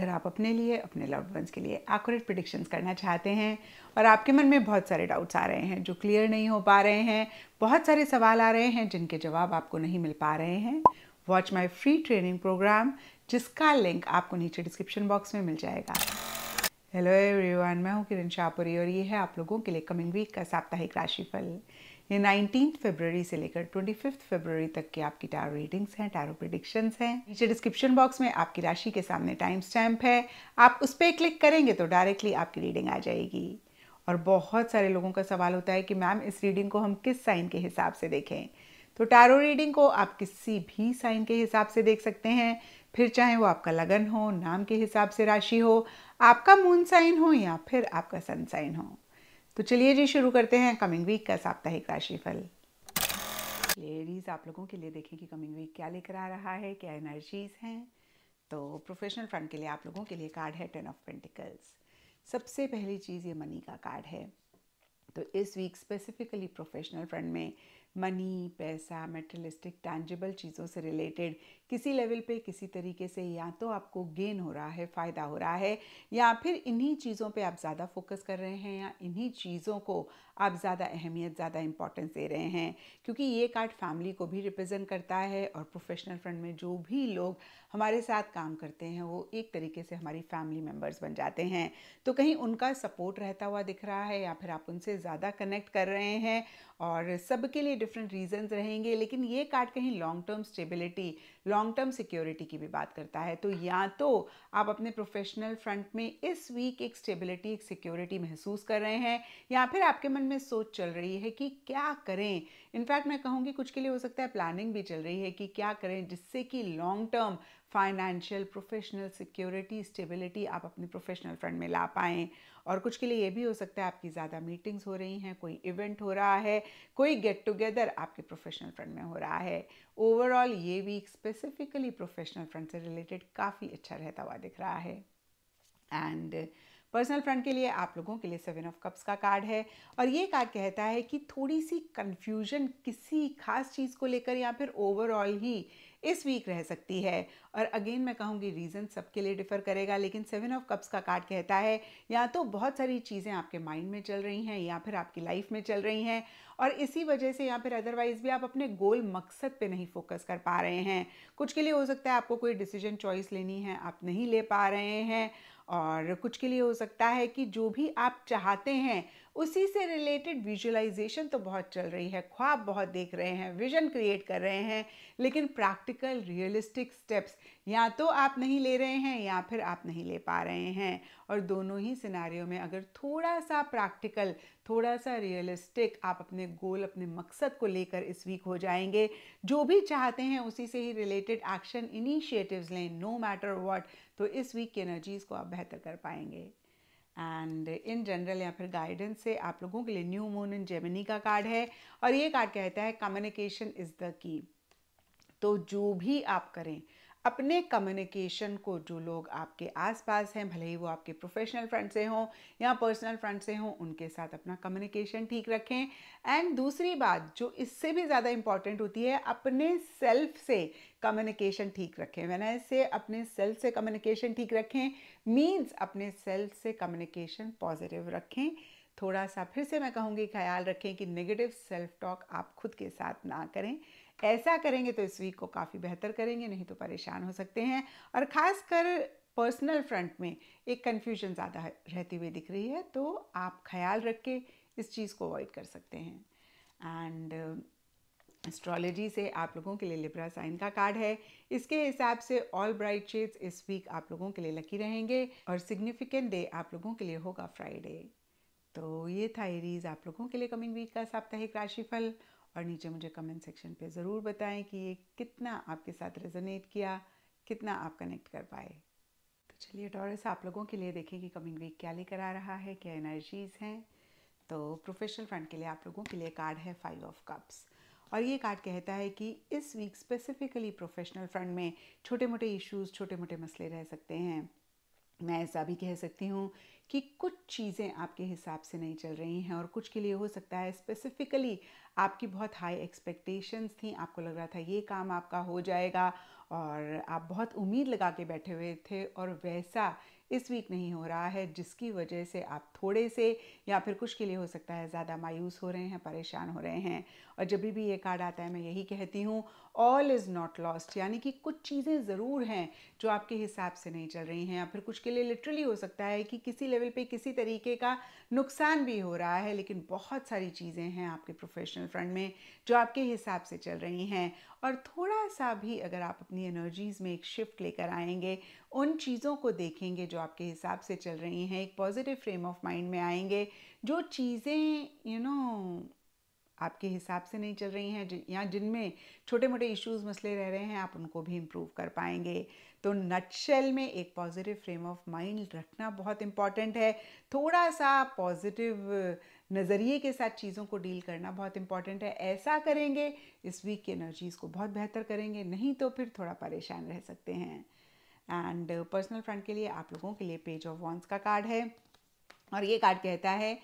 अगर आप अपने लिए अपने लव्ड वंस के लिए एक्यूरेट प्रिडिक्शंस करना चाहते हैं और आपके मन में बहुत सारे डाउट्स आ रहे हैं जो क्लियर नहीं हो पा रहे हैं बहुत सारे सवाल आ रहे हैं जिनके जवाब आपको नहीं मिल पा रहे हैं watch my free training program जिसका लिंक आपको नीचे डिस्क्रिप्शन बॉक्स में मिल जाएगा हेलो एवरीवन मैं हूँ किरण शाहपुरी और ये है आप लोगों के लिए कमिंग वीक का साप्ताहिक राशिफल ये नाइनटीन फरवरी से लेकर ट्वेंटी फिफ्थ फेबररी तक की आपकी टारो रीडिंग्स हैं टारो प्रिडिक्शन हैं नीचे डिस्क्रिप्शन बॉक्स में आपकी राशि के सामने टाइम स्टैम्प है आप उस पर क्लिक करेंगे तो डायरेक्टली आपकी रीडिंग आ जाएगी और बहुत सारे लोगों का सवाल होता है कि मैम इस रीडिंग को हम किस साइन के हिसाब से देखें तो टारो रीडिंग को आप किसी भी साइन के हिसाब से देख सकते हैं फिर चाहे वो आपका लगन हो नाम के हिसाब से राशि हो आपका मून साइन हो या फिर आपका सन साइन हो तो चलिए जी शुरू करते हैं कमिंग वीक का साप्ताहिक राशिफल लेडीज आप लोगों के लिए देखें कि कमिंग वीक क्या लेकर आ रहा है क्या एनर्जीज हैं तो प्रोफेशनल फ्रंट के लिए आप लोगों के लिए कार्ड है टेन ऑफ पेंटिकल्स सबसे पहली चीज़ ये मनी का कार्ड है तो इस वीक स्पेसिफिकली प्रोफेशनल फ्रंट में मनी पैसा मेटरलिस्टिक टैंजिबल चीज़ों से रिलेटेड किसी लेवल पे किसी तरीके से या तो आपको गेन हो रहा है फ़ायदा हो रहा है या फिर इन्हीं चीज़ों पे आप ज़्यादा फोकस कर रहे हैं या इन्हीं चीज़ों को आप ज़्यादा अहमियत ज़्यादा इम्पोर्टेंस दे रहे हैं क्योंकि ये कार्ड फैमिली को भी रिप्रेजेंट करता है और प्रोफेशनल फ्रंट में जो भी लोग हमारे साथ काम करते हैं वो एक तरीके से हमारी फैमिली मेम्बर्स बन जाते हैं तो कहीं उनका सपोर्ट रहता हुआ दिख रहा है या फिर आप उनसे ज़्यादा कनेक्ट कर रहे हैं और सबके लिए डिफरेंट रीजंस रहेंगे लेकिन ये कार्ड कहीं long term stability long term security की भी बात करता है तो या तो आप अपने प्रोफेशनल फ्रंट में इस वीक एक स्टेबिलिटी एक सिक्योरिटी महसूस कर रहे हैं या फिर आपके मन में सोच चल रही है कि क्या करें इनफैक्ट मैं कहूँगी कुछ के लिए हो सकता है प्लानिंग भी चल रही है कि क्या करें जिससे कि long term financial professional security stability आप अपने प्रोफेशनल फ्रंट में ला पाएँ और कुछ के लिए ये भी हो सकता है आपकी ज़्यादा मीटिंग्स हो रही हैं कोई इवेंट हो रहा है कोई गेट टुगेदर आपके प्रोफेशनल फ्रंट में हो रहा है ओवरऑल ये वीक स्पेसिफिकली प्रोफेशनल फ्रंट से रिलेटेड काफ़ी अच्छा रहता हुआ दिख रहा है एंड uh, पर्सनल फ्रंट के लिए आप लोगों के लिए सेवन ऑफ कप्स का कार्ड है और ये कार्ड कहता है कि थोड़ी सी कन्फ्यूजन किसी खास चीज़ को लेकर या फिर ओवरऑल ही इस वीक रह सकती है और अगेन मैं कहूँगी रीज़न सबके लिए डिफ़र करेगा लेकिन सेवन ऑफ कप्स का कार्ड कहता है या तो बहुत सारी चीज़ें आपके माइंड में चल रही हैं या फिर आपकी लाइफ में चल रही हैं और इसी वजह से या फिर अदरवाइज़ भी आप अपने गोल मकसद पे नहीं फोकस कर पा रहे हैं कुछ के लिए हो सकता है आपको कोई डिसीजन चॉइस लेनी है आप नहीं ले पा रहे हैं और कुछ के लिए हो सकता है कि जो भी आप चाहते हैं उसी से रिलेटेड विजुअलाइजेशन तो बहुत चल रही है ख्वाब बहुत देख रहे हैं विजन क्रिएट कर रहे हैं लेकिन प्रैक्टिकल रियलिस्टिक स्टेप्स या तो आप नहीं ले रहे हैं या फिर आप नहीं ले पा रहे हैं और दोनों ही सिनारियों में अगर थोड़ा सा प्रैक्टिकल थोड़ा सा रियलिस्टिक आप अपने गोल अपने मकसद को लेकर इस वीक हो जाएंगे जो भी चाहते हैं उसी से ही रिलेटेड एक्शन इनिशिएटिव्स लें नो मैटर व्हाट तो इस वीक की एनर्जीज़ को आप बेहतर कर पाएंगे एंड इन जनरल या फिर गाइडेंस से आप लोगों के लिए न्यू मून इन जेमिनी का कार्ड है और ये कार्ड कहता है कम्युनिकेशन इज़ द की तो जो भी आप करें अपने कम्युनिकेशन को जो लोग आपके आसपास हैं भले ही वो आपके प्रोफेशनल फ्रेंड से हों या पर्सनल फ्रेंड से हों उनके साथ अपना कम्युनिकेशन ठीक रखें एंड दूसरी बात जो इससे भी ज़्यादा इम्पॉर्टेंट होती है अपने सेल्फ से कम्युनिकेशन ठीक रखें मैंने इससे अपने सेल्फ से कम्युनिकेशन ठीक रखें मीन्स अपने सेल्फ से कम्युनिकेशन पॉजिटिव रखें थोड़ा सा फिर से मैं कहूँगी ख्याल रखें कि नेगेटिव सेल्फ टॉक आप खुद के साथ ना करें ऐसा करेंगे तो इस वीक को काफ़ी बेहतर करेंगे नहीं तो परेशान हो सकते हैं और ख़ासकर पर्सनल फ्रंट में एक कन्फ्यूजन ज़्यादा रहती हुई दिख रही है तो आप ख्याल रख के इस चीज़ को अवॉइड कर सकते हैं एंड एस्ट्रोलॉजी से आप लोगों के लिए लिब्रा साइन का कार्ड है इसके हिसाब से ऑल ब्राइट शेड्स इस वीक आप लोगों के लिए लकी रहेंगे और सिग्निफिकेंट डे आप लोगों के लिए होगा फ्राइडे तो ये था एरीज आप लोगों के लिए कमिंग वीक का साप्ताहिक राशिफल और नीचे मुझे कमेंट सेक्शन पे ज़रूर बताएं कि ये कितना आपके साथ रेजोनेट किया कितना आप कनेक्ट कर पाए तो चलिए टॉरस आप लोगों के लिए देखें कि कमिंग वीक क्या लेकर आ रहा है क्या एनर्जीज़ हैं तो प्रोफेशनल फ्रंट के लिए आप लोगों के लिए कार्ड है फाइव ऑफ कप्स और ये कार्ड कहता है कि इस वीक स्पेसिफिकली प्रोफेशनल फ्रंट में छोटे मोटे इश्यूज छोटे मोटे मसले रह सकते हैं मैं ऐसा भी कह सकती हूँ कि कुछ चीज़ें आपके हिसाब से नहीं चल रही हैं और कुछ के लिए हो सकता है स्पेसिफिकली आपकी बहुत हाई एक्सपेक्टेशंस थी आपको लग रहा था ये काम आपका हो जाएगा और आप बहुत उम्मीद लगा के बैठे हुए थे और वैसा इस वीक नहीं हो रहा है जिसकी वजह से आप थोड़े से या फिर कुछ के लिए हो सकता है ज़्यादा मायूस हो रहे हैं परेशान हो रहे हैं और जब भी ये कार्ड आता है मैं यही कहती हूँ ऑल इज़ नॉट लॉस्ट यानी कि कुछ चीज़ें ज़रूर हैं जो आपके हिसाब से नहीं चल रही हैं या फिर कुछ के लिए लिटरली हो सकता है कि किसी लेवल पे किसी तरीके का नुकसान भी हो रहा है लेकिन बहुत सारी चीज़ें हैं आपके प्रोफेशनल फ्रंट में जो आपके हिसाब से चल रही हैं और थोड़ा सा भी अगर आप अपनी एनर्जीज़ में एक शिफ्ट लेकर आएंगे उन चीज़ों को देखेंगे जो आपके हिसाब से चल रही हैं एक positive frame of mind mind में आएंगे जो चीज़ें यू नो आपके हिसाब से नहीं चल रही हैं या जिनमें छोटे मोटे इश्यूज मसले रह रहे हैं आप उनको भी इम्प्रूव कर पाएंगे तो नटशेल में एक पॉजिटिव फ्रेम ऑफ माइंड रखना बहुत इम्पॉर्टेंट है थोड़ा सा पॉजिटिव नज़रिए के साथ चीज़ों को डील करना बहुत इम्पॉर्टेंट है ऐसा करेंगे इस वीक की एनर्जीज़ को बहुत बेहतर करेंगे नहीं तो फिर थोड़ा परेशान रह सकते हैं एंड पर्सनल फ्रंट के लिए आप लोगों के लिए पेज ऑफ वॉन्स का कार्ड है और ये कार्ड कहता है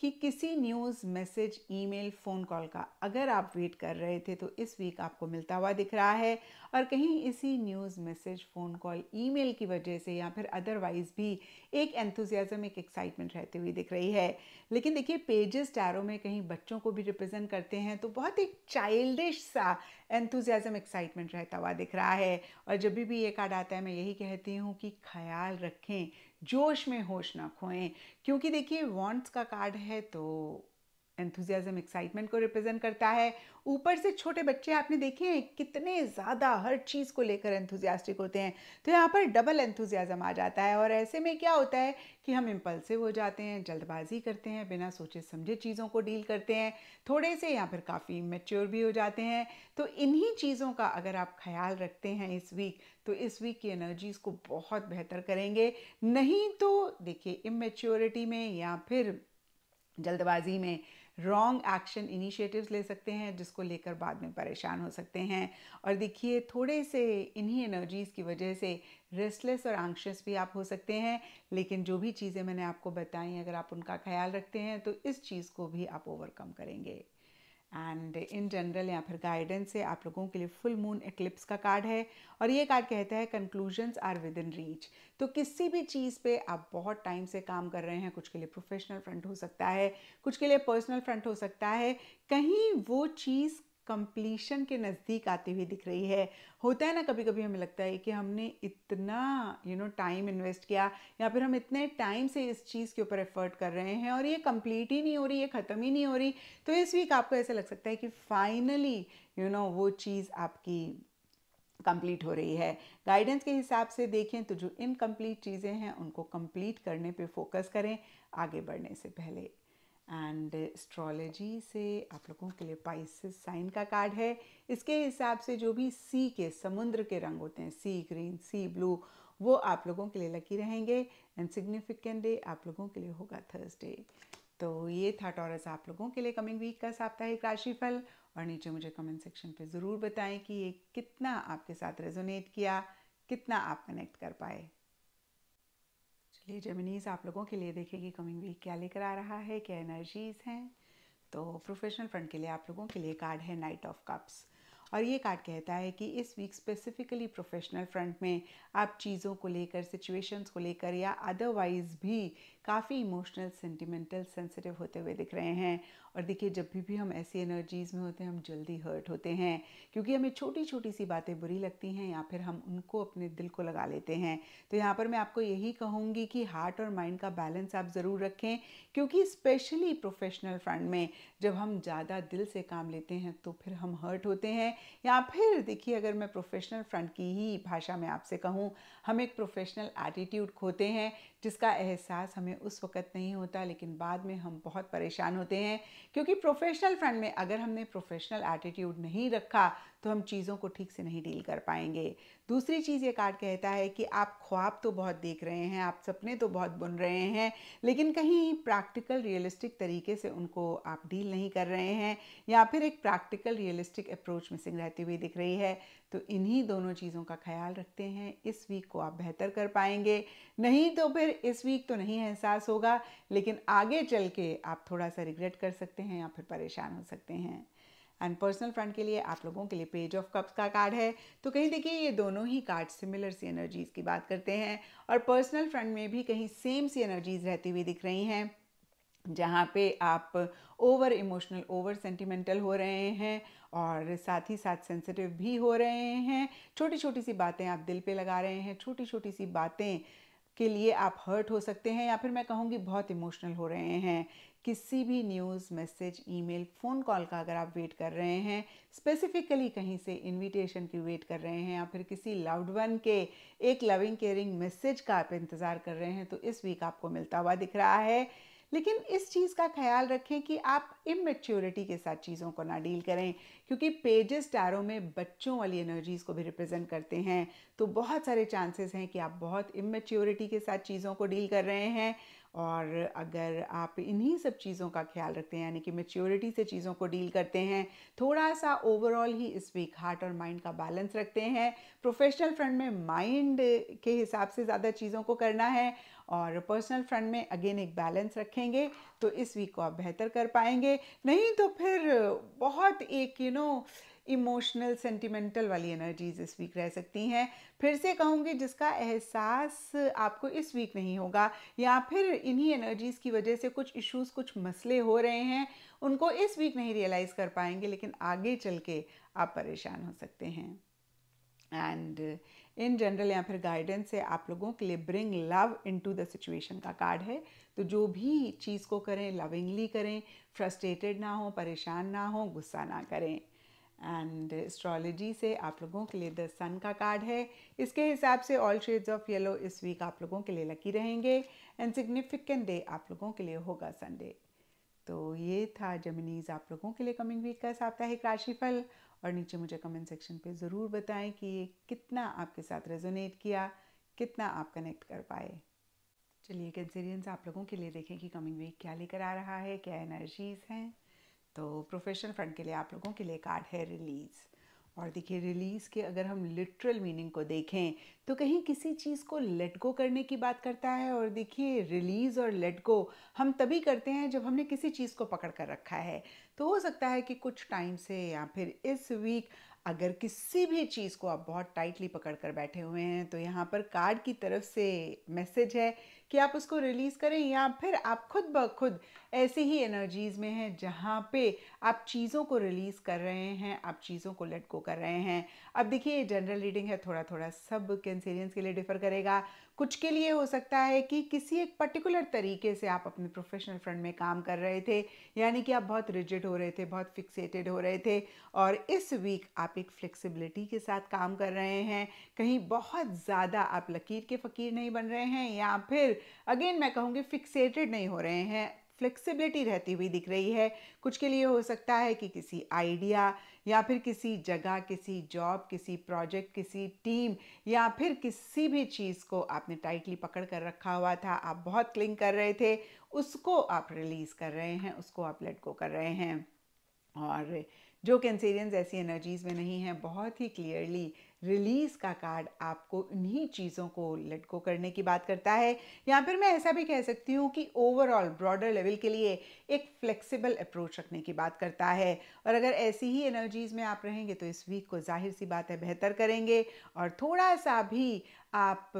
कि किसी news message email phone call का अगर आप वेट कर रहे थे तो इस वीक आपको मिलता हुआ दिख रहा है और कहीं इसी news message phone call email की वजह से या फिर अदरवाइज़ भी एक एंथुजियाज़म एक एक्साइटमेंट रहती हुई दिख रही है लेकिन देखिए पेजेस टैरों में कहीं बच्चों को भी रिप्रेजेंट करते हैं तो बहुत एक चाइल्डिश सा एंथुजियाज़म एक्साइटमेंट रहता हुआ दिख रहा है और जब भी ये कार्ड आता है मैं यही कहती हूँ कि ख्याल रखें जोश में होश ना खोएं क्योंकि देखिए वॉन्ट्स का कार्ड है तो एंथुजियाज्म एक्साइटमेंट को रिप्रेजेंट करता है ऊपर से छोटे बच्चे आपने देखे हैं कितने ज़्यादा हर चीज़ को लेकर एंथुजियास्टिक होते हैं तो यहाँ पर डबल एंथुजियाजम आ जाता है और ऐसे में क्या होता है कि हम इम्पल्सिव हो जाते हैं जल्दबाजी करते हैं बिना सोचे समझे चीज़ों को डील करते हैं थोड़े से या फिर काफ़ी मेच्योर भी हो जाते हैं तो इन्हीं चीज़ों का अगर आप ख्याल रखते हैं इस वीक तो इस वीक की एनर्जीज़ को बहुत बेहतर करेंगे नहीं तो देखिए इमेच्योरिटी में या फिर जल्दबाजी में रॉन्ग एक्शन इनिशिएटिव्स ले सकते हैं जिसको लेकर बाद में परेशान हो सकते हैं और देखिए थोड़े से इन्हीं एनर्जीज़ की वजह से रेस्टलेस और एंक्शस भी आप हो सकते हैं लेकिन जो भी चीज़ें मैंने आपको बताई अगर आप उनका ख्याल रखते हैं तो इस चीज़ को भी आप ओवरकम करेंगे एंड इन जनरल या फिर गाइडेंस से आप लोगों के लिए फुल मून एक्लिप्स का कार्ड है और ये कार्ड कहता है conclusions are within reach तो किसी भी चीज़ पे आप बहुत टाइम से काम कर रहे हैं कुछ के लिए प्रोफेशनल फ्रंट हो सकता है कुछ के लिए पर्सनल फ्रंट हो सकता है कहीं वो चीज़ कंप्लीशन के नज़दीक आती हुई दिख रही है होता है ना कभी कभी हमें लगता है कि हमने इतना यू नो टाइम इन्वेस्ट किया या फिर हम इतने टाइम से इस चीज़ के ऊपर एफर्ट कर रहे हैं और ये कंप्लीट ही नहीं हो रही ये ख़त्म ही नहीं हो रही तो इस वीक आपको ऐसा लग सकता है कि फाइनली यू नो वो चीज़ आपकी कंप्लीट हो रही है गाइडेंस के हिसाब से देखें तो जो इनकम्प्लीट चीज़ें हैं उनको कंप्लीट करने पे फोकस करें आगे बढ़ने से पहले एंड एस्ट्रोलॉजी से आप लोगों के लिए पाइसिस साइन का कार्ड है इसके हिसाब से जो भी सी के समुद्र के रंग होते हैं सी ग्रीन सी ब्लू वो आप लोगों के लिए लकी रहेंगे एंड सिग्निफिकेंट डे आप लोगों के लिए होगा थर्सडे तो ये था टॉरस आप लोगों के लिए कमिंग वीक का साप्ताहिक राशिफल और नीचे मुझे कमेंट सेक्शन पे ज़रूर बताएं कि ये कितना आपके साथ रेजोनेट किया कितना आप कनेक्ट कर पाए ये जमिनीज आप लोगों के लिए देखेगी कमिंग वीक क्या लेकर आ रहा है क्या एनर्जीज हैं तो प्रोफेशनल फ्रंट के लिए आप लोगों के लिए कार्ड है नाइट ऑफ कप्स और ये कार्ड कहता है कि इस वीक स्पेसिफिकली प्रोफेशनल फ्रंट में आप चीज़ों को लेकर सिचुएशंस को लेकर या अदरवाइज भी काफ़ी इमोशनल सेंटिमेंटल सेंसिटिव होते हुए दिख रहे हैं और देखिए जब भी भी हम ऐसी एनर्जीज़ में होते हैं हम जल्दी हर्ट होते हैं क्योंकि हमें छोटी छोटी सी बातें बुरी लगती हैं या फिर हम उनको अपने दिल को लगा लेते हैं तो यहाँ पर मैं आपको यही कहूँगी कि हार्ट और माइंड का बैलेंस आप ज़रूर रखें क्योंकि स्पेशली प्रोफेशनल फ्रंट में जब हम ज़्यादा दिल से काम लेते हैं तो फिर हम हर्ट होते हैं या फिर देखिए अगर मैं प्रोफेशनल फ्रंट की ही भाषा में आपसे कहूँ हम एक प्रोफेशनल एटीट्यूड खोते हैं जिसका एहसास हमें उस वक्त नहीं होता लेकिन बाद में हम बहुत परेशान होते हैं क्योंकि प्रोफेशनल फ्रंट में अगर हमने प्रोफेशनल एटीट्यूड नहीं रखा तो हम चीज़ों को ठीक से नहीं डील कर पाएंगे दूसरी चीज़ ये कार्ड कहता है कि आप ख्वाब तो बहुत देख रहे हैं आप सपने तो बहुत बुन रहे हैं लेकिन कहीं प्रैक्टिकल रियलिस्टिक तरीके से उनको आप डील नहीं कर रहे हैं या फिर एक प्रैक्टिकल रियलिस्टिक अप्रोच मिसिंग रहती हुई दिख रही है तो इन्हीं दोनों चीज़ों का ख्याल रखते हैं इस वीक को आप बेहतर कर पाएंगे नहीं तो फिर इस वीक तो नहीं एहसास होगा लेकिन आगे चल के आप थोड़ा सा रिग्रेट कर सकते हैं या फिर परेशान हो सकते हैं एंड पर्सनल फ्रेंड के लिए आप लोगों के लिए पेज ऑफ कप्स का कार्ड है तो कहीं देखिए ये दोनों ही कार्ड सिमिलर सी एनर्जीज़ की बात करते हैं और पर्सनल फ्रेंड में भी कहीं सेम सी एनर्जीज़ रहती हुई दिख रही हैं जहाँ पे आप ओवर इमोशनल ओवर सेंटिमेंटल हो रहे हैं और साथ ही साथ सेंसिटिव भी हो रहे हैं छोटी छोटी सी बातें आप दिल पे लगा रहे हैं छोटी छोटी सी बातें के लिए आप हर्ट हो सकते हैं या फिर मैं कहूँगी बहुत इमोशनल हो रहे हैं किसी भी news message email phone call का अगर आप वेट कर रहे हैं स्पेसिफिकली कहीं से इनविटेशन की वेट कर रहे हैं या फिर किसी लाउड वन के एक लविंग केयरिंग मैसेज का आप इंतज़ार कर रहे हैं तो इस वीक आपको मिलता हुआ दिख रहा है लेकिन इस चीज़ का ख्याल रखें कि आप इमेच्योरिटी के साथ चीज़ों को ना डील करें क्योंकि पेजेस टैरों में बच्चों वाली एनर्जीज़ को भी रिप्रेजेंट करते हैं तो बहुत सारे चांसेस हैं कि आप बहुत इमेच्योरिटी के साथ चीज़ों को डील कर रहे हैं और अगर आप इन्हीं सब चीज़ों का ख्याल रखते हैं यानी कि मेच्योरिटी से चीज़ों को डील करते हैं थोड़ा सा ओवरऑल ही इस वीक हार्ट और माइंड का बैलेंस रखते हैं प्रोफेशनल फ्रंट में माइंड के हिसाब से ज़्यादा चीज़ों को करना है और पर्सनल फ्रंट में अगेन एक बैलेंस रखेंगे तो इस वीक को आप बेहतर कर पाएंगे नहीं तो फिर बहुत एक you you know know, emotional sentimental वाली एनर्जीज इस वीक रह सकती हैं फिर से कहूँगी जिसका एहसास आपको इस वीक नहीं होगा या फिर इन्हीं एनर्जीज़ की वजह से कुछ इश्यूज कुछ मसले हो रहे हैं उनको इस वीक नहीं रियलाइज़ कर पाएंगे लेकिन आगे चल के आप परेशान हो सकते हैं एंड इन जनरल या फिर गाइडेंस से आप लोगों के लिए bring love to the situation का कार्ड है तो जो भी चीज़ को करें लविंगली करें फ्रस्ट्रेटेड ना हो परेशान ना हो गुस्सा ना करें एंड एस्ट्रोलॉजी से आप लोगों के लिए द सन का कार्ड है इसके हिसाब से ऑल शेड्स ऑफ येलो इस वीक आप लोगों के लिए लकी रहेंगे एंड सिग्निफिकेंट डे आप लोगों के लिए होगा संडे तो ये था जमिनीज आप लोगों के लिए कमिंग वीक का साप्ताहिक राशिफल और नीचे मुझे कमेंट सेक्शन पे ज़रूर बताएं कि ये कितना आपके साथ रेजोनेट किया कितना आप कनेक्ट कर पाए चलिए कैंसेरियंस आप लोगों के लिए देखें कि कमिंग वीक क्या लेकर आ रहा है क्या एनर्जीज़ हैं तो प्रोफेशनल फ्रंट के लिए आप लोगों के लिए कार्ड है रिलीज़ और देखिए रिलीज़ के अगर हम लिटरल मीनिंग को देखें तो कहीं किसी चीज़ को लेट गो करने की बात करता है और देखिए रिलीज़ और लेट गो हम तभी करते हैं जब हमने किसी चीज़ को पकड़ कर रखा है तो हो सकता है कि कुछ टाइम से या फिर इस वीक अगर किसी भी चीज़ को आप बहुत टाइटली पकड़ कर बैठे हुए हैं तो यहाँ पर कार्ड की तरफ से मैसेज है कि आप उसको रिलीज़ करें या फिर आप खुद ब खुद ऐसी ही एनर्जीज़ में है जहाँ पे आप चीज़ों को रिलीज़ कर रहे हैं आप चीज़ों को लेट गो कर रहे हैं अब देखिए ये जनरल रीडिंग है थोड़ा थोड़ा सब कैंसेरियंस के लिए डिफ़र करेगा कुछ के लिए हो सकता है कि किसी एक पर्टिकुलर तरीके से आप अपने प्रोफेशनल फ्रंट में काम कर रहे थे यानी कि आप बहुत रिजिड हो रहे थे बहुत फिक्सेटेड हो रहे थे और इस वीक आप एक फ्लेक्सिबिलिटी के साथ काम कर रहे हैं कहीं बहुत ज़्यादा आप लकीर के फ़कीर नहीं बन रहे हैं या फिर अगेन मैं कहूँगी फिक्सेटेड नहीं हो रहे हैं फ्लेक्सिबिलिटी रहती हुई दिख रही है कुछ के लिए हो सकता है कि किसी आइडिया या फिर किसी जगह किसी जॉब किसी प्रोजेक्ट किसी टीम या फिर किसी भी चीज़ को आपने टाइटली पकड़ कर रखा हुआ था आप बहुत क्लिंग कर रहे थे उसको आप रिलीज़ कर रहे हैं उसको आप लेट गो कर रहे हैं और जो कैंसेरियंस ऐसी एनर्जीज़ में नहीं हैं बहुत ही क्लियरली रिलीज का कार्ड आपको इन्हीं चीज़ों को लटको करने की बात करता है या फिर मैं ऐसा भी कह सकती हूँ कि ओवरऑल ब्रॉडर लेवल के लिए एक फ्लेक्सिबल अप्रोच रखने की बात करता है और अगर ऐसी ही एनर्जीज़ में आप रहेंगे तो इस वीक को जाहिर सी बात है बेहतर करेंगे और थोड़ा सा भी आप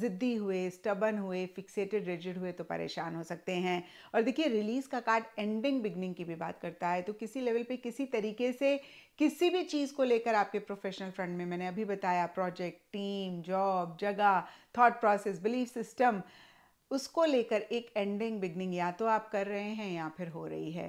ज़िद्दी हुए स्टबन हुए फिक्सेटेड रिजिड हुए तो परेशान हो सकते हैं और देखिए रिलीज़ का कार्ड एंडिंग बिगनिंग की भी बात करता है तो किसी लेवल पे किसी तरीके से किसी भी चीज़ को लेकर आपके प्रोफेशनल फ्रंट में मैंने अभी बताया प्रोजेक्ट टीम जॉब जगह थॉट प्रोसेस बिलीफ सिस्टम उसको लेकर एक एंडिंग बिगनिंग या तो आप कर रहे हैं या फिर हो रही है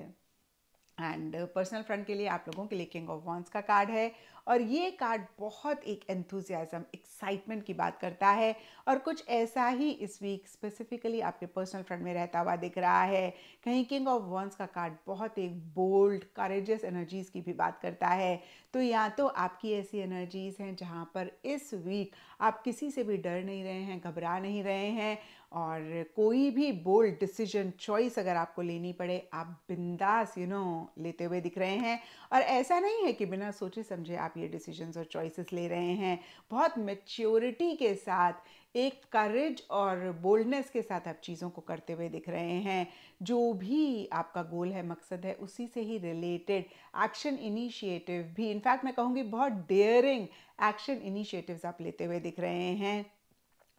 एंड पर्सनल फ्रंट के लिए आप लोगों के लिए किंग ऑफ वॉन्स का कार्ड है और ये कार्ड बहुत एक एंथुजियाज़म एक्साइटमेंट की बात करता है और कुछ ऐसा ही इस वीक स्पेसिफिकली आपके पर्सनल फ्रेंड में रहता हुआ दिख रहा है कहीं किंग ऑफ वॉन्स का कार्ड बहुत एक बोल्ड करेजियस एनर्जीज़ की भी बात करता है तो या तो आपकी ऐसी एनर्जीज़ हैं जहाँ पर इस वीक आप किसी से भी डर नहीं रहे हैं घबरा नहीं रहे हैं और कोई भी बोल्ड डिसीजन चॉइस अगर आपको लेनी पड़े आप बिंदास यू नो लेते हुए दिख रहे हैं और ऐसा नहीं है कि बिना सोचे समझे आप ये डिसीजंस और चॉइसेस ले रहे हैं बहुत मेच्योरिटी के साथ एक करेज और बोल्डनेस के साथ आप चीज़ों को करते हुए दिख रहे हैं जो भी आपका गोल है मकसद है उसी से ही रिलेटेड एक्शन इनिशिएटिव भी इनफैक्ट मैं कहूँगी बहुत डेयरिंग एक्शन इनिशिएटिव्स आप लेते हुए दिख रहे हैं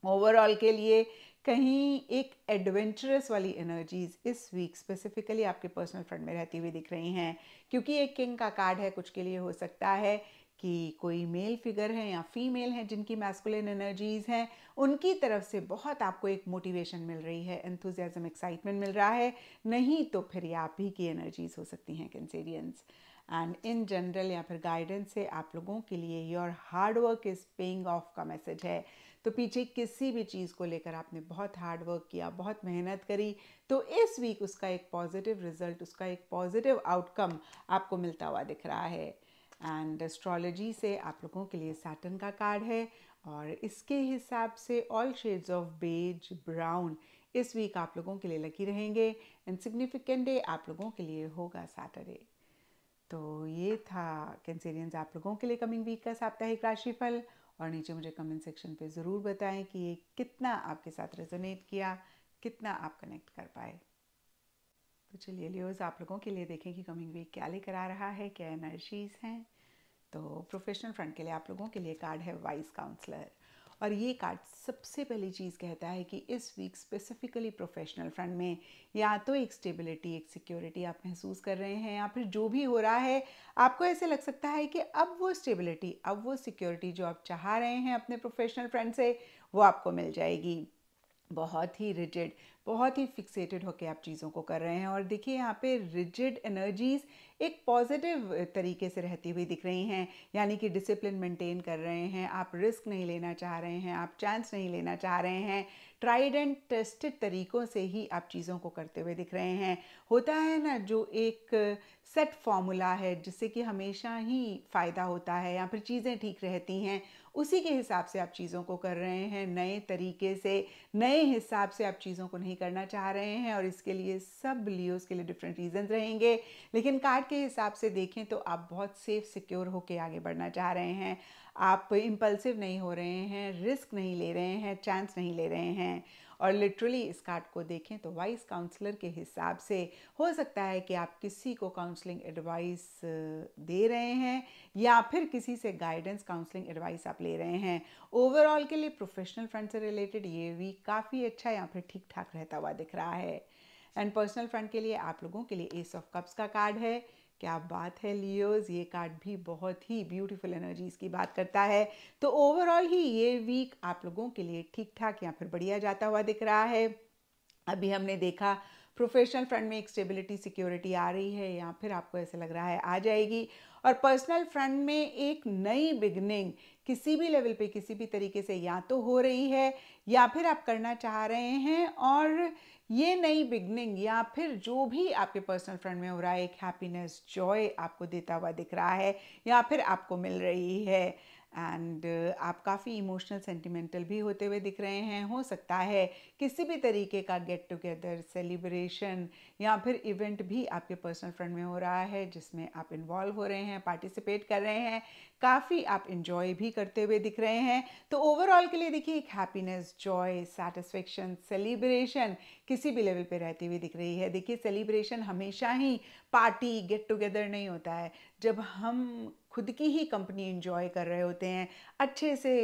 ओवरऑल के लिए कहीं एक एडवेंचरस वाली एनर्जीज इस वीक स्पेसिफिकली आपके पर्सनल फ्रेंड में रहती हुई दिख रही हैं क्योंकि एक किंग का कार्ड है कुछ के लिए हो सकता है कि कोई मेल फिगर है या फीमेल है जिनकी मैस्कुलिन एनर्जीज हैं उनकी तरफ से बहुत आपको एक मोटिवेशन मिल रही है एंथुजियाज़म एक्साइटमेंट मिल रहा है नहीं तो फिर ये आप ही की एनर्जीज हो सकती हैं कैंसेरियंस एंड इन जनरल या फिर गाइडेंस से आप लोगों के लिए your hard work is paying off का मैसेज है तो पीछे किसी भी चीज़ को लेकर आपने बहुत हार्ड वर्क किया बहुत मेहनत करी तो इस वीक उसका एक पॉजिटिव रिजल्ट उसका एक पॉजिटिव आउटकम आपको मिलता हुआ दिख रहा है एंड एस्ट्रोलॉजी से आप लोगों के लिए सैटन का कार्ड है और इसके हिसाब से all shades of beige brown इस वीक आप लोगों के लिए लकी रहेंगे एंड सिग्निफिकेंट डे आप लोगों के लिए होगा सैटरडे तो ये था कैंसेरियंस आप लोगों के लिए कमिंग वीक का साप्ताहिक राशिफल और नीचे मुझे कमेंट सेक्शन पे ज़रूर बताएं कि ये कितना आपके साथ रेजोनेट किया कितना आप कनेक्ट कर पाए तो चलिए लियोज आप लोगों के लिए देखें कि कमिंग वीक क्या लेकर आ रहा है क्या एनर्जीज हैं तो प्रोफेशनल फ्रंट के लिए आप लोगों के लिए कार्ड है वाइस काउंसलर और ये कार्ड सबसे पहली चीज़ कहता है कि इस वीक स्पेसिफिकली प्रोफेशनल फ्रंट में या तो एक स्टेबिलिटी एक सिक्योरिटी आप महसूस कर रहे हैं या फिर जो भी हो रहा है आपको ऐसे लग सकता है कि अब वो स्टेबिलिटी अब वो सिक्योरिटी जो आप चाह रहे हैं अपने प्रोफेशनल फ्रंट से वो आपको मिल जाएगी बहुत ही रिजिड बहुत ही फिक्सेटेड होकर आप चीज़ों को कर रहे हैं और देखिए यहाँ पे रिजिड एनर्जीज एक पॉजिटिव तरीके से रहती हुई दिख रही हैं यानी कि डिसिप्लिन मेंटेन कर रहे हैं आप रिस्क नहीं लेना चाह रहे हैं आप चांस नहीं लेना चाह रहे हैं ट्राइड एंड टेस्टेड तरीक़ों से ही आप चीज़ों को करते हुए दिख रहे हैं होता है ना जो एक सेट फॉर्मूला है जिससे कि हमेशा ही फ़ायदा होता है या फिर चीज़ें ठीक रहती हैं उसी के हिसाब से आप चीज़ों को कर रहे हैं नए तरीके से नए हिसाब से आप चीज़ों को नहीं करना चाह रहे हैं और इसके लिए सब लियोज़ के लिए डिफरेंट रीज़न रहेंगे लेकिन कार्ड के हिसाब से देखें तो आप बहुत सेफ सिक्योर होकर आगे बढ़ना चाह रहे हैं आप इम्पल्सिव नहीं हो रहे हैं रिस्क नहीं ले रहे हैं चांस नहीं ले रहे हैं और लिटरली इस कार्ड को देखें तो वाइस काउंसलर के हिसाब से हो सकता है कि आप किसी को काउंसलिंग एडवाइस दे रहे हैं या फिर किसी से गाइडेंस काउंसलिंग एडवाइस आप ले रहे हैं ओवरऑल के लिए प्रोफेशनल फ्रेंड से रिलेटेड ये भी काफ़ी अच्छा या फिर ठीक ठाक रहता हुआ दिख रहा है एंड पर्सनल फ्रेंड के लिए आप लोगों के लिए एस ऑफ कप्स का कार्ड है क्या बात है लियोज ये कार्ड भी बहुत ही ब्यूटीफुल एनर्जीज की बात करता है तो ओवरऑल ही ये वीक आप लोगों के लिए ठीक ठाक या फिर बढ़िया जाता हुआ दिख रहा है अभी हमने देखा प्रोफेशनल फ्रंट में एक स्टेबिलिटी सिक्योरिटी आ रही है या फिर आपको ऐसा लग रहा है आ जाएगी और पर्सनल फ्रंट में एक नई बिगनिंग किसी भी लेवल पे किसी भी तरीके से या तो हो रही है या फिर आप करना चाह रहे हैं और ये नई बिगनिंग या फिर जो भी आपके पर्सनल फ्रेंड में हो रहा है एक हैप्पीनेस जॉय आपको देता हुआ दिख रहा है या फिर आपको मिल रही है एंड आप काफ़ी इमोशनल सेंटिमेंटल भी होते हुए दिख रहे हैं हो सकता है किसी भी तरीके का गेट टुगेदर सेलिब्रेशन या फिर इवेंट भी आपके पर्सनल फ्रेंड में हो रहा है जिसमें आप इन्वॉल्व हो रहे हैं पार्टिसिपेट कर रहे हैं काफ़ी आप इन्जॉय भी करते हुए दिख रहे हैं तो ओवरऑल के लिए देखिए एक हैप्पीनेस जॉय सेटिस्फेक्शन सेलिब्रेशन किसी भी लेवल पे रहती हुई दिख रही है देखिए सेलिब्रेशन हमेशा ही पार्टी गेट टुगेदर नहीं होता है जब हम खुद की ही कंपनी इन्जॉय कर रहे होते हैं अच्छे से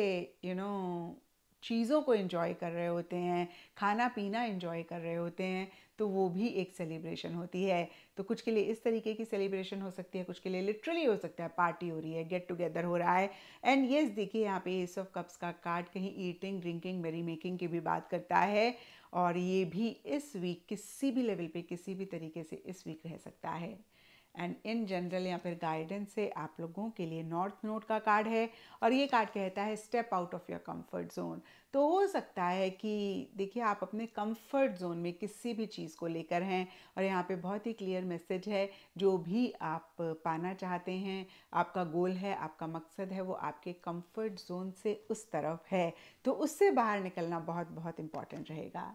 यू you नो know, चीज़ों को इन्जॉय कर रहे होते हैं खाना पीना इन्जॉय कर रहे होते हैं तो वो भी एक सेलिब्रेशन होती है तो कुछ के लिए इस तरीके की सेलिब्रेशन हो सकती है कुछ के लिए लिटरली हो सकता है पार्टी हो रही है गेट टुगेदर हो रहा है एंड येस देखिए यहाँ पे एस ऑफ कप्स का कार्ड कहीं ईटिंग ड्रिंकिंग मेरी मेकिंग की भी बात करता है और ये भी इस वीक किसी भी लेवल पे किसी भी तरीके से इस वीक रह सकता है एंड इन जनरल या फिर गाइडेंस से आप लोगों के लिए नॉर्थ नोट का कार्ड है और ये कार्ड कहता है step out of your comfort zone तो हो सकता है कि देखिए आप अपने कंफर्ट जोन में किसी भी चीज़ को लेकर हैं और यहाँ पे बहुत ही क्लियर मैसेज है जो भी आप पाना चाहते हैं आपका गोल है आपका मकसद है वो आपके कंफर्ट जोन से उस तरफ है तो उससे बाहर निकलना बहुत बहुत इम्पॉर्टेंट रहेगा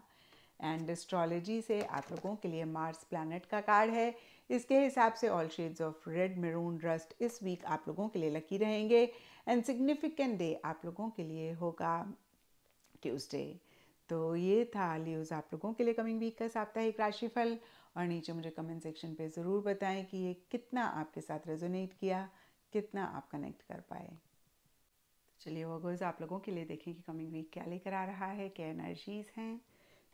एंड एस्ट्रोलॉजी से आप लोगों के लिए मार्स प्लानट का कार्ड है इसके हिसाब से all shades of red maroon rust इस वीक आप लोगों के लिए लकी रहेंगे एंड सिग्निफिकेंट डे आप लोगों के लिए होगा ट्यूसडे तो ये था लियोज आप लोगों के लिए कमिंग वीक का साप्ताहिक राशिफल और नीचे मुझे कमेंट सेक्शन पे ज़रूर बताएं कि ये कितना आपके साथ रेजोनेट किया कितना आप कनेक्ट कर पाए चलिए वगोज आप लोगों के लिए देखें कि कमिंग वीक क्या लेकर आ रहा है क्या एनर्जीज हैं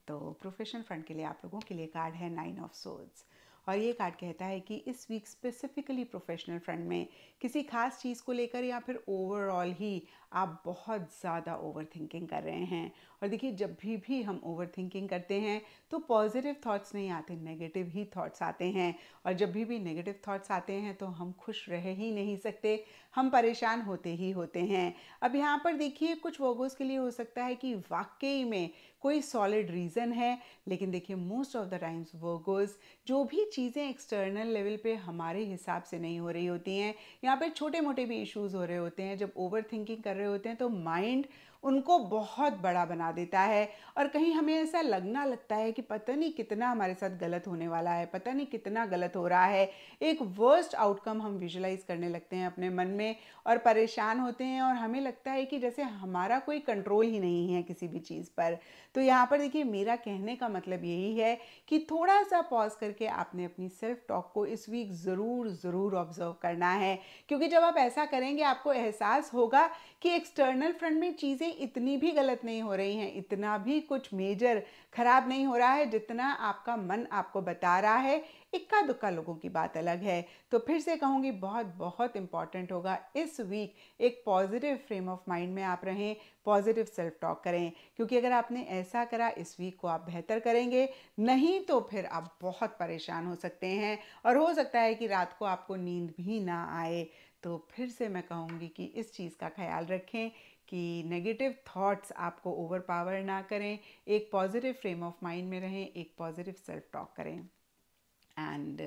तो प्रोफेशनल फ्रंट के लिए आप लोगों के लिए कार्ड है नाइन ऑफ सोल्स और ये कार्ड कहता है कि इस वीक स्पेसिफिकली प्रोफेशनल फ्रंट में किसी खास चीज़ को लेकर या फिर ओवरऑल ही आप बहुत ज़्यादा ओवर थिंकिंग कर रहे हैं और देखिए जब भी भी हम ओवर थिंकिंग करते हैं तो पॉजिटिव थाट्स नहीं आते नेगेटिव ही थाट्स आते हैं और जब भी भी नेगेटिव थाट्स आते हैं तो हम खुश रह ही नहीं सकते हम परेशान होते ही होते हैं अब यहाँ पर देखिए कुछ वर्गोज़ के लिए हो सकता है कि वाकई में कोई सॉलिड रीज़न है लेकिन देखिए most of the times Virgos जो भी चीज़ें एक्सटर्नल लेवल पे हमारे हिसाब से नहीं हो रही होती हैं यहाँ पर छोटे मोटे भी इश्यूज़ हो रहे होते हैं जब ओवर थिंकिंग कर रहे रहे होते हैं तो माइंड उनको बहुत बड़ा बना देता है और कहीं हमें ऐसा लगना लगता है कि पता नहीं कितना हमारे साथ गलत होने वाला है पता नहीं कितना गलत हो रहा है एक वर्स्ट आउटकम हम विजुलाइज करने लगते हैं अपने मन में और परेशान होते हैं और हमें लगता है कि जैसे हमारा कोई कंट्रोल ही नहीं है किसी भी चीज़ पर तो यहाँ पर देखिए मेरा कहने का मतलब यही है कि थोड़ा सा पॉज करके आपने अपनी सेल्फ टॉक को इस वीक ज़रूर ज़रूर ऑब्जर्व करना है क्योंकि जब आप ऐसा करेंगे आपको एहसास होगा कि एक्सटर्नल फ्रंट में चीज़ें इतनी भी गलत नहीं हो रही हैं इतना भी कुछ मेजर खराब नहीं हो रहा है जितना आपका मन आपको बता रहा है इक्का दुक्का लोगों की बात अलग है तो फिर से कहूँगी बहुत बहुत इंपॉर्टेंट होगा इस वीक एक पॉजिटिव फ्रेम ऑफ माइंड में आप रहें पॉजिटिव सेल्फ टॉक करें क्योंकि अगर आपने ऐसा करा इस वीक को आप बेहतर करेंगे नहीं तो फिर आप बहुत परेशान हो सकते हैं और हो सकता है कि रात को आपको नींद भी ना आए तो फिर से मैं कहूँगी कि इस चीज़ का ख्याल रखें कि नेगेटिव थॉट्स आपको ओवर पावर ना करें एक पॉजिटिव फ्रेम ऑफ माइंड में रहें एक पॉजिटिव सेल्फ टॉक करें एंड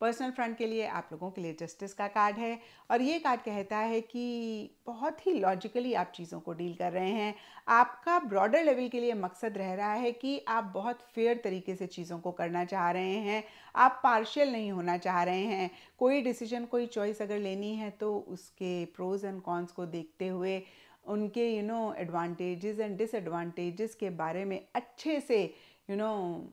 पर्सनल फ्रंट के लिए आप लोगों के लिए जस्टिस का कार्ड है और ये कार्ड कहता है कि बहुत ही लॉजिकली आप चीज़ों को डील कर रहे हैं आपका ब्रॉडर लेवल के लिए मकसद रह रहा है कि आप बहुत फेयर तरीके से चीज़ों को करना चाह रहे हैं आप पार्शियल नहीं होना चाह रहे हैं कोई डिसीजन कोई चॉइस अगर लेनी है तो उसके प्रोज एंड कॉन्स को देखते हुए उनके you know advantages and disadvantages के बारे में अच्छे से यू you नो know,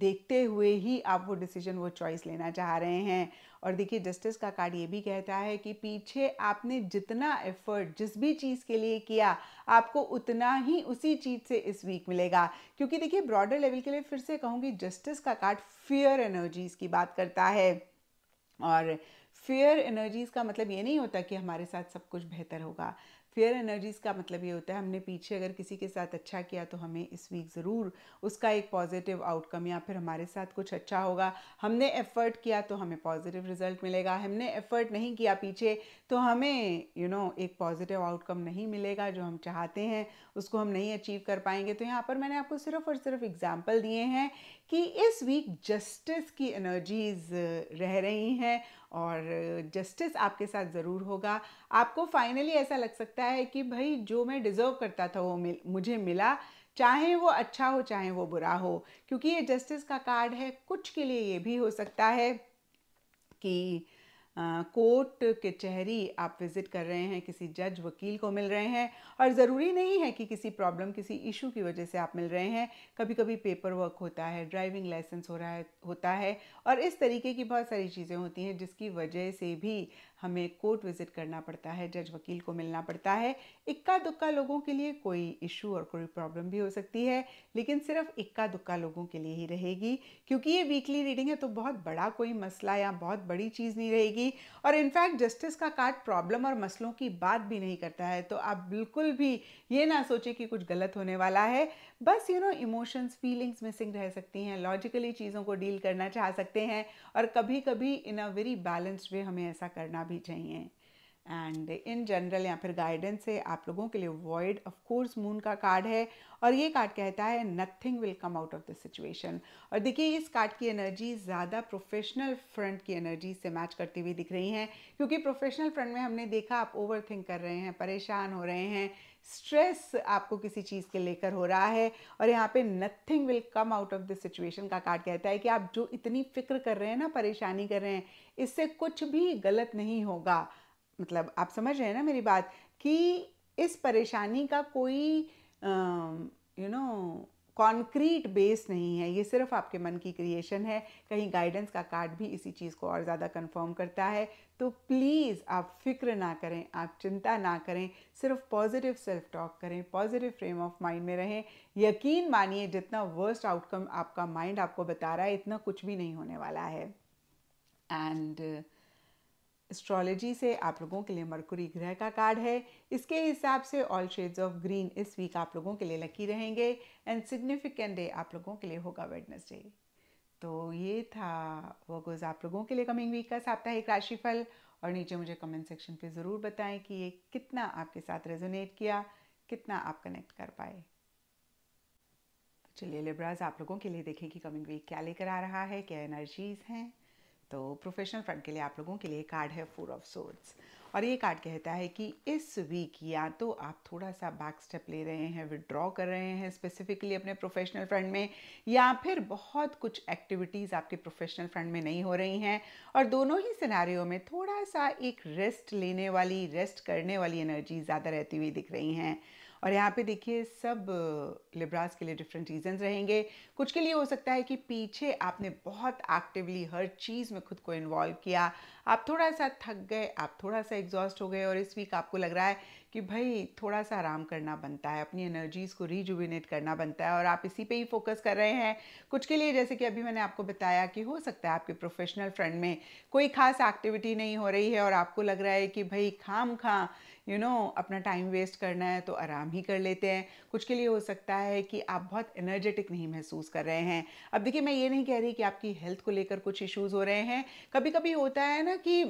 देखते हुए ही आप वो डिसीजन वो चॉइस लेना चाह रहे हैं और देखिए जस्टिस का कार्ड ये भी कहता है कि पीछे आपने जितना एफर्ट जिस भी चीज़ के लिए किया आपको उतना ही उसी चीज़ से इस वीक मिलेगा क्योंकि देखिए ब्रॉडर लेवल के लिए फिर से कहूँगी जस्टिस का कार्ड फियर एनर्जीज की बात करता है और फेयर एनर्जीज़ का मतलब ये नहीं होता कि हमारे साथ सब कुछ बेहतर होगा फेयर एनर्जीज़ का मतलब ये होता है हमने पीछे अगर किसी के साथ अच्छा किया तो हमें इस वीक ज़रूर उसका एक पॉजिटिव आउटकम या फिर हमारे साथ कुछ अच्छा होगा हमने एफ़र्ट किया तो हमें पॉजिटिव रिजल्ट मिलेगा हमने एफ़र्ट नहीं किया पीछे तो हमें यू you नो know, एक पॉजिटिव आउटकम नहीं मिलेगा जो हम चाहते हैं उसको हम नहीं अचीव कर पाएंगे तो यहाँ पर मैंने आपको सिर्फ और सिर्फ एग्ज़ाम्पल दिए हैं कि इस वीक जस्टिस की एनर्जीज़ रह रही हैं और जस्टिस आपके साथ ज़रूर होगा आपको फाइनली ऐसा लग सकता है कि भाई जो मैं डिज़र्व करता था वो मिल मुझे मिला चाहे वो अच्छा हो चाहे वो बुरा हो क्योंकि ये जस्टिस का कार्ड है कुछ के लिए ये भी हो सकता है कि कोर्ट कचहरी आप विज़िट कर रहे हैं किसी जज वकील को मिल रहे हैं और ज़रूरी नहीं है कि किसी प्रॉब्लम किसी इशू की वजह से आप मिल रहे हैं कभी कभी पेपर वर्क होता है ड्राइविंग लाइसेंस हो रहा है होता है और इस तरीके की बहुत सारी चीज़ें होती हैं जिसकी वजह से भी हमें कोर्ट विजिट करना पड़ता है जज वकील को मिलना पड़ता है इक्का दुक्का लोगों के लिए कोई इशू और कोई प्रॉब्लम भी हो सकती है लेकिन सिर्फ इक्का दुक्का लोगों के लिए ही रहेगी क्योंकि ये वीकली रीडिंग है तो बहुत बड़ा कोई मसला या बहुत बड़ी चीज़ नहीं रहेगी और इनफैक्ट जस्टिस का कार्ड प्रॉब्लम और मसलों की बात भी नहीं करता है तो आप बिल्कुल भी ये ना सोचे कि कुछ गलत होने वाला है बस you know emotions feelings missing रह सकती हैं लॉजिकली चीज़ों को डील करना चाह सकते हैं और कभी कभी इन अ वेरी बैलेंस्ड वे हमें ऐसा करना भी चाहिए एंड इन जनरल या फिर गाइडेंस से आप लोगों के लिए वॉइड ऑफ कोर्स मून का कार्ड है और ये कार्ड कहता है nothing will come out of the situation और देखिए इस कार्ड की एनर्जी ज़्यादा प्रोफेशनल फ्रंट की एनर्जी से मैच करती हुई दिख रही हैं क्योंकि प्रोफेशनल फ्रंट में हमने देखा आप ओवर थिंक कर रहे हैं परेशान हो रहे हैं स्ट्रेस आपको किसी चीज़ के लेकर हो रहा है और यहाँ पे nothing will come out of this situation का कार्ड कहता है कि आप जो इतनी फिक्र कर रहे हैं ना परेशानी कर रहे हैं इससे कुछ भी गलत नहीं होगा मतलब आप समझ रहे हैं ना मेरी बात कि इस परेशानी का कोई यू नो कॉन्क्रीट बेस नहीं है ये सिर्फ आपके मन की क्रिएशन है कहीं गाइडेंस का कार्ड भी इसी चीज़ को और ज़्यादा कंफर्म करता है तो प्लीज़ आप फिक्र ना करें आप चिंता ना करें सिर्फ पॉजिटिव सेल्फ टॉक करें पॉजिटिव फ्रेम ऑफ माइंड में रहें यकीन मानिए जितना वर्स्ट आउटकम आपका माइंड आपको बता रहा है इतना कुछ भी नहीं होने वाला है एंड uh, एस्ट्रोलॉजी से आप लोगों के लिए मरकुरी ग्रह का कार्ड है इसके हिसाब से ऑल शेड्स ऑफ ग्रीन इस वीक आप लोगों के लिए लकी रहेंगे एंड सिग्निफिकेंट डे आप लोगों के लिए होगा वेडनेसडे तो ये था वर्गोज आप लोगों के लिए कमिंग वीक का साप्ताहिक राशिफल और नीचे मुझे कमेंट सेक्शन पे ज़रूर बताएं कि ये कितना आपके साथ रेजोनेट किया कितना आप कनेक्ट कर पाए तो चलिए लिब्राज आप लोगों के लिए देखें कि कमिंग वीक क्या लेकर आ रहा है क्या एनर्जीज़ हैं तो प्रोफेशनल फ्रंट के लिए आप लोगों के लिए कार्ड है फोर ऑफ सोर्ट्स और ये कार्ड कहता है कि इस वीक या तो आप थोड़ा सा बैक स्टेप ले रहे हैं विदड्रॉ कर रहे हैं स्पेसिफिकली अपने प्रोफेशनल फ्रंट में या फिर बहुत कुछ एक्टिविटीज़ आपके प्रोफेशनल फ्रंट में नहीं हो रही हैं और दोनों ही सिनारियों में थोड़ा सा एक रेस्ट लेने वाली रेस्ट करने वाली एनर्जी ज़्यादा रहती हुई दिख रही हैं और यहाँ पे देखिए सब लिब्रास के लिए डिफरेंट रीजंस रहेंगे कुछ के लिए हो सकता है कि पीछे आपने बहुत एक्टिवली हर चीज़ में खुद को इन्वॉल्व किया आप थोड़ा सा थक गए आप थोड़ा सा एग्जॉस्ट हो गए और इस वीक आपको लग रहा है कि भाई थोड़ा सा आराम करना बनता है अपनी एनर्जीज़ को रिजुविनेट करना बनता है और आप इसी पे ही फोकस कर रहे हैं कुछ के लिए जैसे कि अभी मैंने आपको बताया कि हो सकता है आपके प्रोफेशनल फ्रेंड में कोई खास एक्टिविटी नहीं हो रही है और आपको लग रहा है कि भाई खाम खां यू नो अपना टाइम वेस्ट करना है तो आराम ही कर लेते हैं कुछ के लिए हो सकता है कि आप बहुत एनर्जेटिक नहीं महसूस कर रहे हैं अब देखिए मैं ये नहीं कह रही कि आपकी हेल्थ को लेकर कुछ इश्यूज़ हो रहे हैं कभी कभी होता है ना कि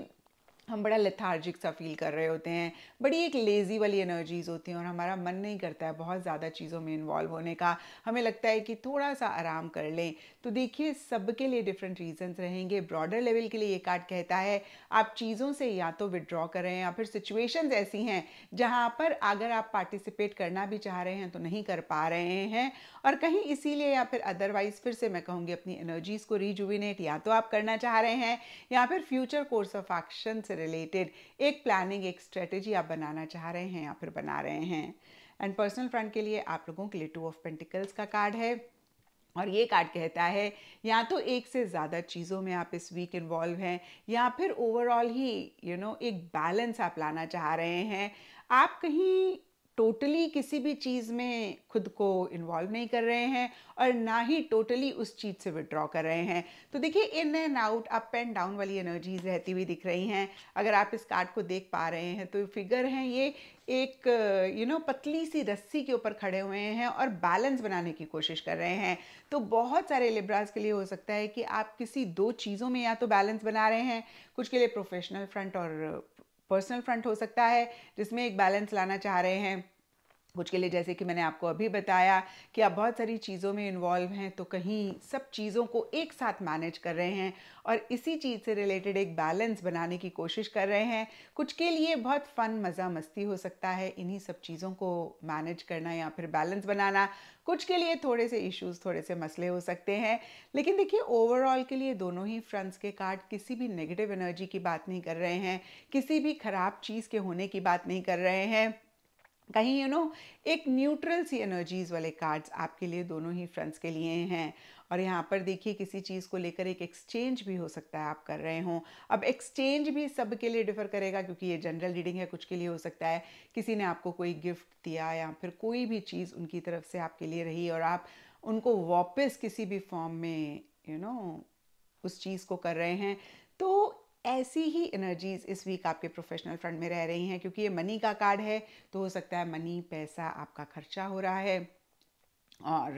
हम बड़ा लेथार्जिक सा फील कर रहे होते हैं बड़ी एक लेज़ी वाली एनर्जीज़ होती हैं और हमारा मन नहीं करता है बहुत ज़्यादा चीज़ों में इन्वॉल्व होने का हमें लगता है कि थोड़ा सा आराम कर लें तो देखिए सबके लिए डिफरेंट रीजंस रहेंगे ब्रॉडर लेवल के लिए ये कार्ड कहता है आप चीज़ों से या तो विड्रॉ कर रहे हैं या फिर सिचुएशन ऐसी हैं जहाँ पर अगर आप पार्टिसिपेट करना भी चाह रहे हैं तो नहीं कर पा रहे हैं और कहीं इसीलिए या फिर अदरवाइज़ फिर से मैं कहूँगी अपनी एनर्जीज़ को रिजुविनेट या तो आप करना चाह रहे हैं या फिर फ्यूचर कोर्स ऑफ एक्शन से रिलेटेड एक प्लानिंग एक स्ट्रेटेजी आप बनाना चाह रहे हैं या फिर बना रहे हैं एंड पर्सनल फ्रंट के लिए आप लोगों के लिए टू ऑफ पेंटिकल्स का कार्ड है और ये कार्ड कहता है या तो एक से ज़्यादा चीज़ों में आप इस वीक इन्वॉल्व हैं या फिर ओवरऑल ही यू you नो know, एक बैलेंस आप लाना चाह रहे हैं आप कहीं टोटली किसी भी चीज़ में खुद को इन्वॉल्व नहीं कर रहे हैं और ना ही टोटली उस चीज़ से विड्रॉ कर रहे हैं तो देखिए in and out up and down वाली एनर्जीज रहती हुई दिख रही हैं अगर आप इस कार्ड को देख पा रहे हैं तो फिगर हैं ये एक यू नो पतली सी रस्सी के ऊपर खड़े हुए हैं और बैलेंस बनाने की कोशिश कर रहे हैं तो बहुत सारे लिब्राज के लिए हो सकता है कि आप किसी दो चीज़ों में या तो बैलेंस बना रहे हैं कुछ के लिए प्रोफेशनल फ्रंट और पर्सनल फ्रंट हो सकता है जिसमें एक बैलेंस लाना चाह रहे हैं उसके लिए जैसे कि मैंने आपको अभी बताया कि आप बहुत सारी चीज़ों में इन्वॉल्व हैं तो कहीं सब चीज़ों को एक साथ मैनेज कर रहे हैं और इसी चीज़ से रिलेटेड एक बैलेंस बनाने की कोशिश कर रहे हैं कुछ के लिए बहुत फ़न मज़ा मस्ती हो सकता है इन्हीं सब चीज़ों को मैनेज करना या फिर बैलेंस बनाना कुछ के लिए थोड़े से इश्यूज थोड़े से मसले हो सकते हैं लेकिन देखिए ओवरऑल के लिए दोनों ही फ्रेंड्स के कार्ड किसी भी नेगेटिव एनर्जी की बात नहीं कर रहे हैं किसी भी ख़राब चीज़ के होने की बात नहीं कर रहे हैं कहीं यू you नो know, एक न्यूट्रल सी एनर्जीज़ वाले कार्ड्स आपके लिए दोनों ही फ्रेंड्स के लिए हैं और यहाँ पर देखिए किसी चीज़ को लेकर एक एक्सचेंज भी हो सकता है आप कर रहे हों अब एक्सचेंज भी सबके लिए डिफ़र करेगा क्योंकि ये जनरल रीडिंग है कुछ के लिए हो सकता है किसी ने आपको कोई गिफ्ट दिया या फिर कोई भी चीज़ उनकी तरफ से आपके लिए रही और आप उनको वापस किसी भी फॉर्म में यू you नो know, उस चीज़ को कर रहे हैं तो ऐसी ही एनर्जीज इस वीक आपके प्रोफेशनल फ्रंट में रह रही हैं क्योंकि ये मनी का कार्ड है तो हो सकता है मनी पैसा आपका खर्चा हो रहा है और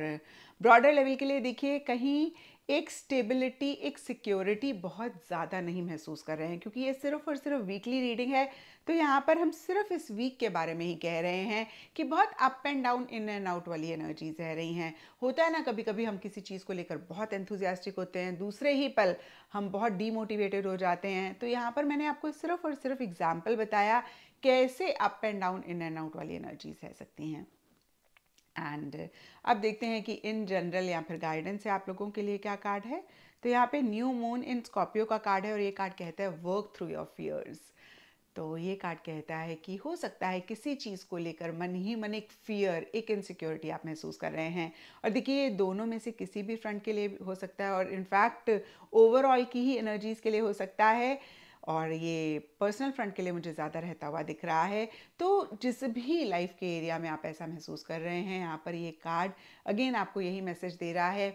ब्रॉडर लेवल के लिए देखिए कहीं एक स्टेबिलिटी एक सिक्योरिटी बहुत ज़्यादा नहीं महसूस कर रहे हैं क्योंकि ये सिर्फ और सिर्फ वीकली रीडिंग है तो यहाँ पर हम सिर्फ इस वीक के बारे में ही कह रहे हैं कि बहुत up and down in and out वाली एनर्जीज रह रही हैं होता है ना कभी कभी हम किसी चीज़ को लेकर बहुत एंथुजियास्टिक होते हैं दूसरे ही पल हम बहुत डीमोटिवेटेड हो जाते हैं तो यहाँ पर मैंने आपको सिर्फ और सिर्फ एग्जाम्पल बताया कैसे up and down in and out वाली एनर्जीज रह सकती हैं एंड uh, अब देखते हैं कि इन जनरल या फिर गाइडेंस से आप लोगों के लिए क्या कार्ड है तो यहाँ पे न्यू मून इन स्कॉर्पियो का कार्ड है और ये कार्ड कहता है वर्क थ्रू योर फियर्स तो ये कार्ड कहता है कि हो सकता है किसी चीज़ को लेकर मन ही मन एक फियर एक इनसिक्योरिटी आप महसूस कर रहे हैं और देखिए ये दोनों में से किसी भी फ्रंट के लिए हो सकता है और इनफैक्ट ओवरऑल की ही एनर्जीज़ के लिए हो सकता है और ये पर्सनल फ्रंट के लिए मुझे ज़्यादा रहता हुआ दिख रहा है तो जिस भी लाइफ के एरिया में आप ऐसा महसूस कर रहे हैं यहाँ पर ये कार्ड अगेन आपको यही मैसेज दे रहा है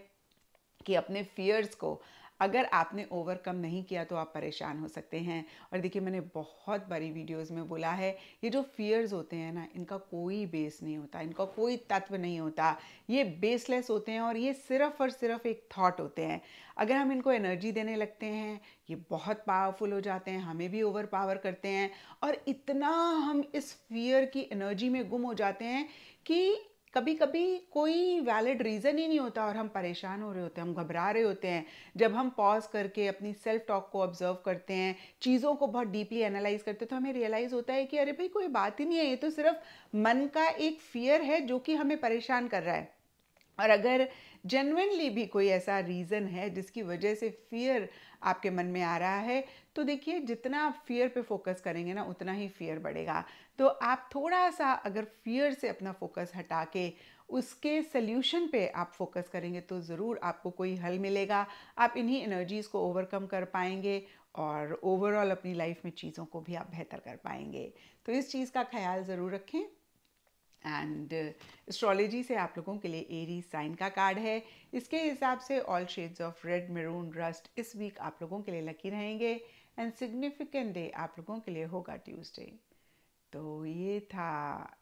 कि अपने फियर्स को अगर आपने ओवरकम नहीं किया तो आप परेशान हो सकते हैं और देखिए मैंने बहुत बड़ी वीडियोस में बोला है ये जो फियर्स होते हैं ना इनका कोई बेस नहीं होता इनका कोई तत्व नहीं होता ये बेसलेस होते हैं और ये सिर्फ और सिर्फ एक थॉट होते हैं अगर हम इनको एनर्जी देने लगते हैं ये बहुत पावरफुल हो जाते हैं हमें भी ओवर पावर करते हैं और इतना हम इस फियर की एनर्जी में गुम हो जाते हैं कि कभी कभी कोई वैलिड रीज़न ही नहीं होता और हम परेशान हो रहे होते हैं हम घबरा रहे होते हैं जब हम पॉज करके अपनी सेल्फ टॉक को ऑब्जर्व करते हैं चीज़ों को बहुत डीपली एनालाइज करते हैं तो हमें रियलाइज़ होता है कि अरे भाई कोई बात ही नहीं है ये तो सिर्फ मन का एक फियर है जो कि हमें परेशान कर रहा है और अगर जेनविनली भी कोई ऐसा रीज़न है जिसकी वजह से फियर आपके मन में आ रहा है तो देखिए जितना आप फियर पे फोकस करेंगे ना उतना ही फियर बढ़ेगा तो आप थोड़ा सा अगर फियर से अपना फोकस हटा के उसके सल्यूशन पे आप फोकस करेंगे तो ज़रूर आपको कोई हल मिलेगा आप इन्हीं एनर्जीज़ को ओवरकम कर पाएंगे और ओवरऑल अपनी लाइफ में चीज़ों को भी आप बेहतर कर पाएंगे तो इस चीज़ का ख्याल ज़रूर रखें एंड एस्ट्रोलॉजी uh, से आप लोगों के लिए एरी साइन का कार्ड है इसके हिसाब से all shades of red maroon rust इस वीक आप लोगों के लिए लकी रहेंगे एंड सिग्निफिकेंट डे आप लोगों के लिए होगा ट्यूसडे तो ये था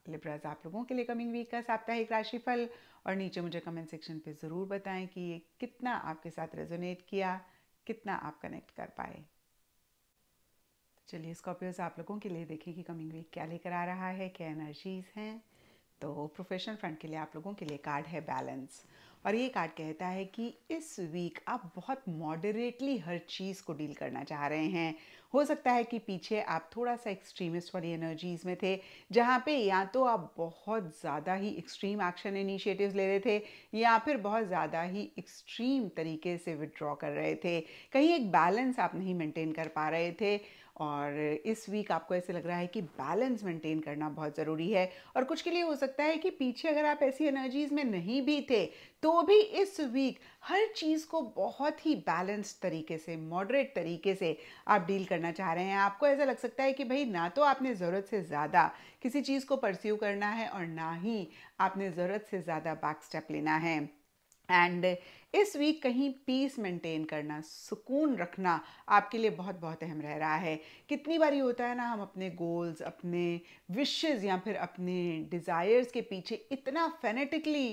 लिब्राज आप लोगों के लिए कमिंग वीक का साप्ताहिक राशिफल और नीचे मुझे कमेंट सेक्शन पे ज़रूर बताएं कि ये कितना आपके साथ रेजोनेट किया कितना आप कनेक्ट कर पाए चलिए स्कॉर्पियोज आप लोगों के लिए देखें कि कमिंग वीक क्या लेकर आ रहा है क्या एनर्जीज हैं तो प्रोफेशनल फ्रंट के लिए आप लोगों के लिए कार्ड है बैलेंस और ये कार्ड कहता है कि इस वीक आप बहुत मॉडरेटली हर चीज़ को डील करना चाह रहे हैं हो सकता है कि पीछे आप थोड़ा सा एक्सट्रीमिस्ट वाली एनर्जीज में थे जहाँ पे या तो आप बहुत ज़्यादा ही एक्सट्रीम एक्शन इनिशिएटिव्स ले रहे थे या फिर बहुत ज़्यादा ही एक्सट्रीम तरीके से विड्रॉ कर रहे थे कहीं एक बैलेंस आप नहीं मेंटेन कर पा रहे थे और इस वीक आपको ऐसे लग रहा है कि बैलेंस मेंटेन करना बहुत ज़रूरी है और कुछ के लिए हो सकता है कि पीछे अगर आप ऐसी एनर्जीज में नहीं भी थे तो भी इस वीक हर चीज़ को बहुत ही बैलेंस तरीके से मॉडरेट तरीके से आप डील करना चाह रहे हैं आपको ऐसा लग सकता है कि भाई ना तो आपने ज़रूरत से ज़्यादा किसी चीज़ को परस्यू करना है और ना ही आपने ज़रूरत से ज़्यादा बैक स्टेप लेना है एंड इस वीक कहीं पीस मेंटेन करना सुकून रखना आपके लिए बहुत बहुत अहम रह रहा है कितनी बार ये होता है ना हम अपने गोल्स अपने विशेज़ या फिर अपने डिज़ायर्स के पीछे इतना फेनेटिकली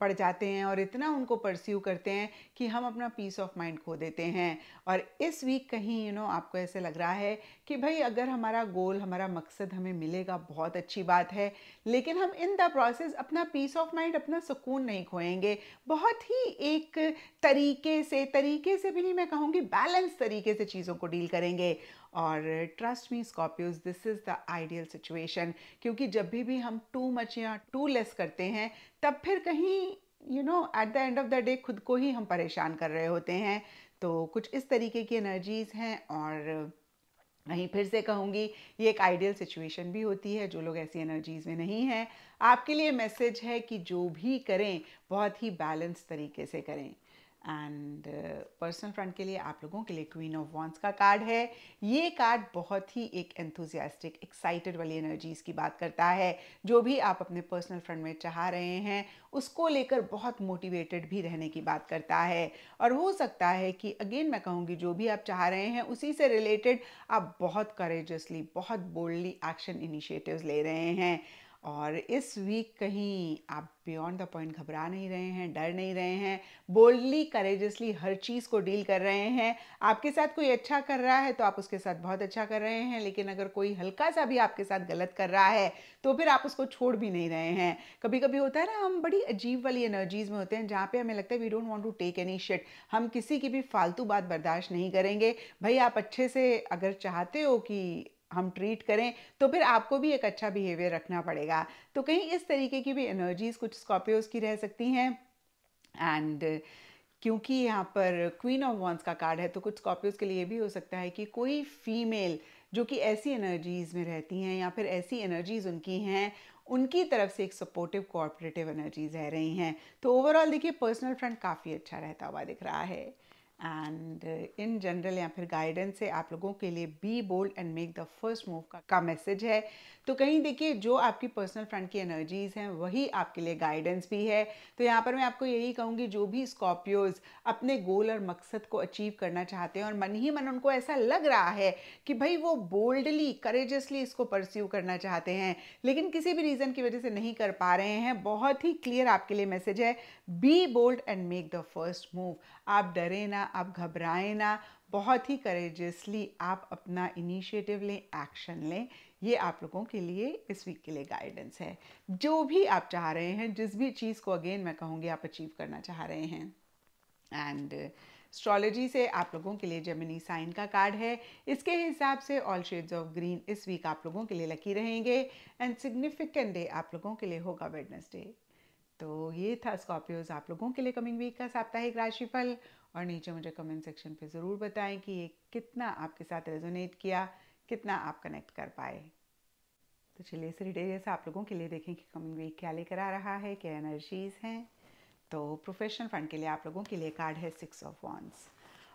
पड़ जाते हैं और इतना उनको परस्यू करते हैं कि हम अपना पीस ऑफ माइंड खो देते हैं और इस वीक कहीं यू नो आपको ऐसे लग रहा है कि भाई अगर हमारा गोल हमारा मकसद हमें मिलेगा बहुत अच्छी बात है लेकिन हम इन द प्रोसेस अपना पीस ऑफ माइंड अपना सुकून नहीं खोएंगे बहुत ही एक तरीके से तरीके से भी नहीं मैं कहूँगी बैलेंस तरीके से चीज़ों को डील करेंगे और trust me Scorpios this is the ideal situation क्योंकि जब भी भी हम टू मच या टू लेस करते हैं तब फिर कहीं you know at the end of the day खुद को ही हम परेशान कर रहे होते हैं तो कुछ इस तरीके की एनर्जीज़ हैं और नहीं फिर से कहूँगी ये एक आइडियल सिचुएशन भी होती है जो लोग ऐसी एनर्जीज़ में नहीं हैं आपके लिए मैसेज है कि जो भी करें बहुत ही बैलेंस तरीके से करें एंड पर्सनल फ्रंट के लिए आप लोगों के लिए क्वीन ऑफ वॉन्स का कार्ड है ये कार्ड बहुत ही एक एंथुजियास्टिक एक्साइटेड वाली एनर्जीज की बात करता है जो भी आप अपने पर्सनल फ्रंट में चाह रहे हैं उसको लेकर बहुत मोटिवेटेड भी रहने की बात करता है और हो सकता है कि अगेन मैं कहूँगी जो भी आप चाह रहे हैं उसी से रिलेटेड आप बहुत करेजसली बहुत बोल्डली एक्शन इनिशिएटिव ले रहे हैं और इस वीक कहीं आप बियॉन्ड द पॉइंट घबरा नहीं रहे हैं डर नहीं रहे हैं बोल्डली करेजसली हर चीज़ को डील कर रहे हैं आपके साथ कोई अच्छा कर रहा है तो आप उसके साथ बहुत अच्छा कर रहे हैं लेकिन अगर कोई हल्का सा भी आपके साथ गलत कर रहा है तो फिर आप उसको छोड़ भी नहीं रहे हैं कभी कभी होता है ना हम बड़ी अजीब वाली एनर्जीज में होते हैं जहाँ पर हमें लगता है we don't want to take any shit हम किसी की भी फालतू बात बर्दाश्त नहीं करेंगे भाई आप अच्छे से अगर चाहते हो कि हम ट्रीट करें तो फिर आपको भी एक अच्छा बिहेवियर रखना पड़ेगा तो कहीं इस तरीके की भी एनर्जीज कुछ स्कॉर्पियोज की रह सकती हैं एंड क्योंकि यहाँ पर क्वीन ऑफ वॉन्स का कार्ड है तो कुछ स्कॉर्पियोज के लिए भी हो सकता है कि कोई फीमेल जो कि ऐसी एनर्जीज में रहती हैं या फिर ऐसी एनर्जीज उनकी हैं उनकी तरफ से एक सपोर्टिव कोऑपरेटिव एनर्जीज रह रही हैं तो ओवरऑल देखिए पर्सनल फ्रंट काफ़ी अच्छा रहता हुआ दिख रहा है एंड इन जनरल या फिर गाइडेंस से आप लोगों के लिए be bold and make the first move का, मैसेज है तो कहीं देखिए जो आपकी पर्सनल फ्रंट की एनर्जीज हैं वही आपके लिए गाइडेंस भी है तो यहाँ पर मैं आपको यही कहूँगी जो भी स्कॉर्पियोज अपने गोल और मकसद को अचीव करना चाहते हैं और मन ही मन उनको ऐसा लग रहा है कि भाई वो बोल्डली करेजसली इसको परस्यू करना चाहते हैं लेकिन किसी भी रीज़न की वजह से नहीं कर पा रहे हैं बहुत ही क्लियर आपके लिए मैसेज है be bold and make the first move आप डरें ना आप घबराएं ना बहुत ही करेजसली आप अपना इनिशिएटिव लें एक्शन लें ये आप लोगों के लिए इस वीक के लिए गाइडेंस है जो भी आप चाह रहे हैं जिस भी चीज़ को अगेन मैं कहूँगी आप अचीव करना चाह रहे हैं एंड एस्ट्रोलॉजी से आप लोगों के लिए जेमिनी साइन का कार्ड है इसके हिसाब से ऑल शेड्स ऑफ ग्रीन इस वीक आप लोगों के लिए लकी रहेंगे एंड सिग्निफिकेंट डे आप लोगों के लिए होगा वेडनेसडे तो ये था स्कॉर्पियोज आप लोगों के लिए कमिंग वीक का साप्ताहिक राशिफल और नीचे मुझे कमेंट सेक्शन पे ज़रूर बताएं कि ये कितना आपके साथ रेजोनेट किया कितना आप कनेक्ट कर पाए तो चलिए इस रीडिंग जैसे आप लोगों के लिए देखें कि कमिंग वीक क्या लेकर आ रहा है क्या एनर्जीज हैं तो प्रोफेशनल फंड के लिए आप लोगों के लिए कार्ड है सिक्स ऑफ वॉन्स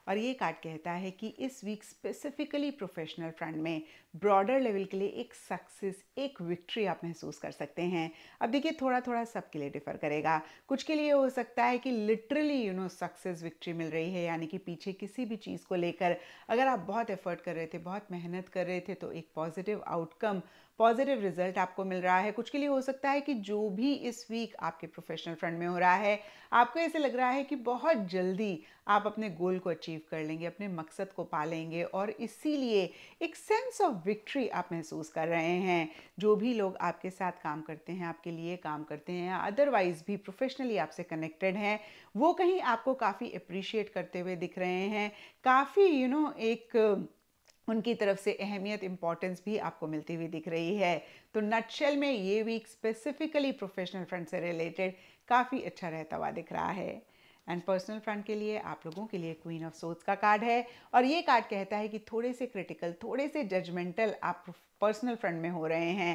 और ये कार्ड कहता है कि इस वीक स्पेसिफिकली प्रोफेशनल फ्रंट में ब्रॉडर लेवल के लिए एक सक्सेस एक विक्ट्री आप महसूस कर सकते हैं अब देखिए थोड़ा थोड़ा सबके लिए डिफर करेगा कुछ के लिए हो सकता है कि literally you know success victory मिल रही है यानी कि पीछे किसी भी चीज़ को लेकर अगर आप बहुत एफर्ट कर रहे थे बहुत मेहनत कर रहे थे तो एक पॉजिटिव आउटकम पॉजिटिव रिजल्ट आपको मिल रहा है कुछ के लिए हो सकता है कि जो भी इस वीक आपके प्रोफेशनल फ्रंट में हो रहा है आपको ऐसे लग रहा है कि बहुत जल्दी आप अपने गोल को अचीव कर लेंगे अपने मकसद को पा लेंगे और इसीलिए एक सेंस ऑफ विक्ट्री आप महसूस कर रहे हैं जो भी लोग आपके साथ काम करते हैं आपके लिए काम करते हैं अदरवाइज भी प्रोफेशनली आपसे कनेक्टेड हैं वो कहीं आपको काफ़ी अप्रिशिएट करते हुए दिख रहे हैं काफ़ी यू you नो know, एक उनकी तरफ से अहमियत इंपॉर्टेंस भी आपको मिलती हुई दिख रही है तो नटशेल में ये वीक स्पेसिफिकली प्रोफेशनल फ्रंट से रिलेटेड काफ़ी अच्छा रहता हुआ दिख रहा है एंड पर्सनल फ्रंट के लिए आप लोगों के लिए क्वीन ऑफ सोच का कार्ड है और ये कार्ड कहता है कि थोड़े से क्रिटिकल थोड़े से जजमेंटल आप पर्सनल फ्रंट में हो रहे हैं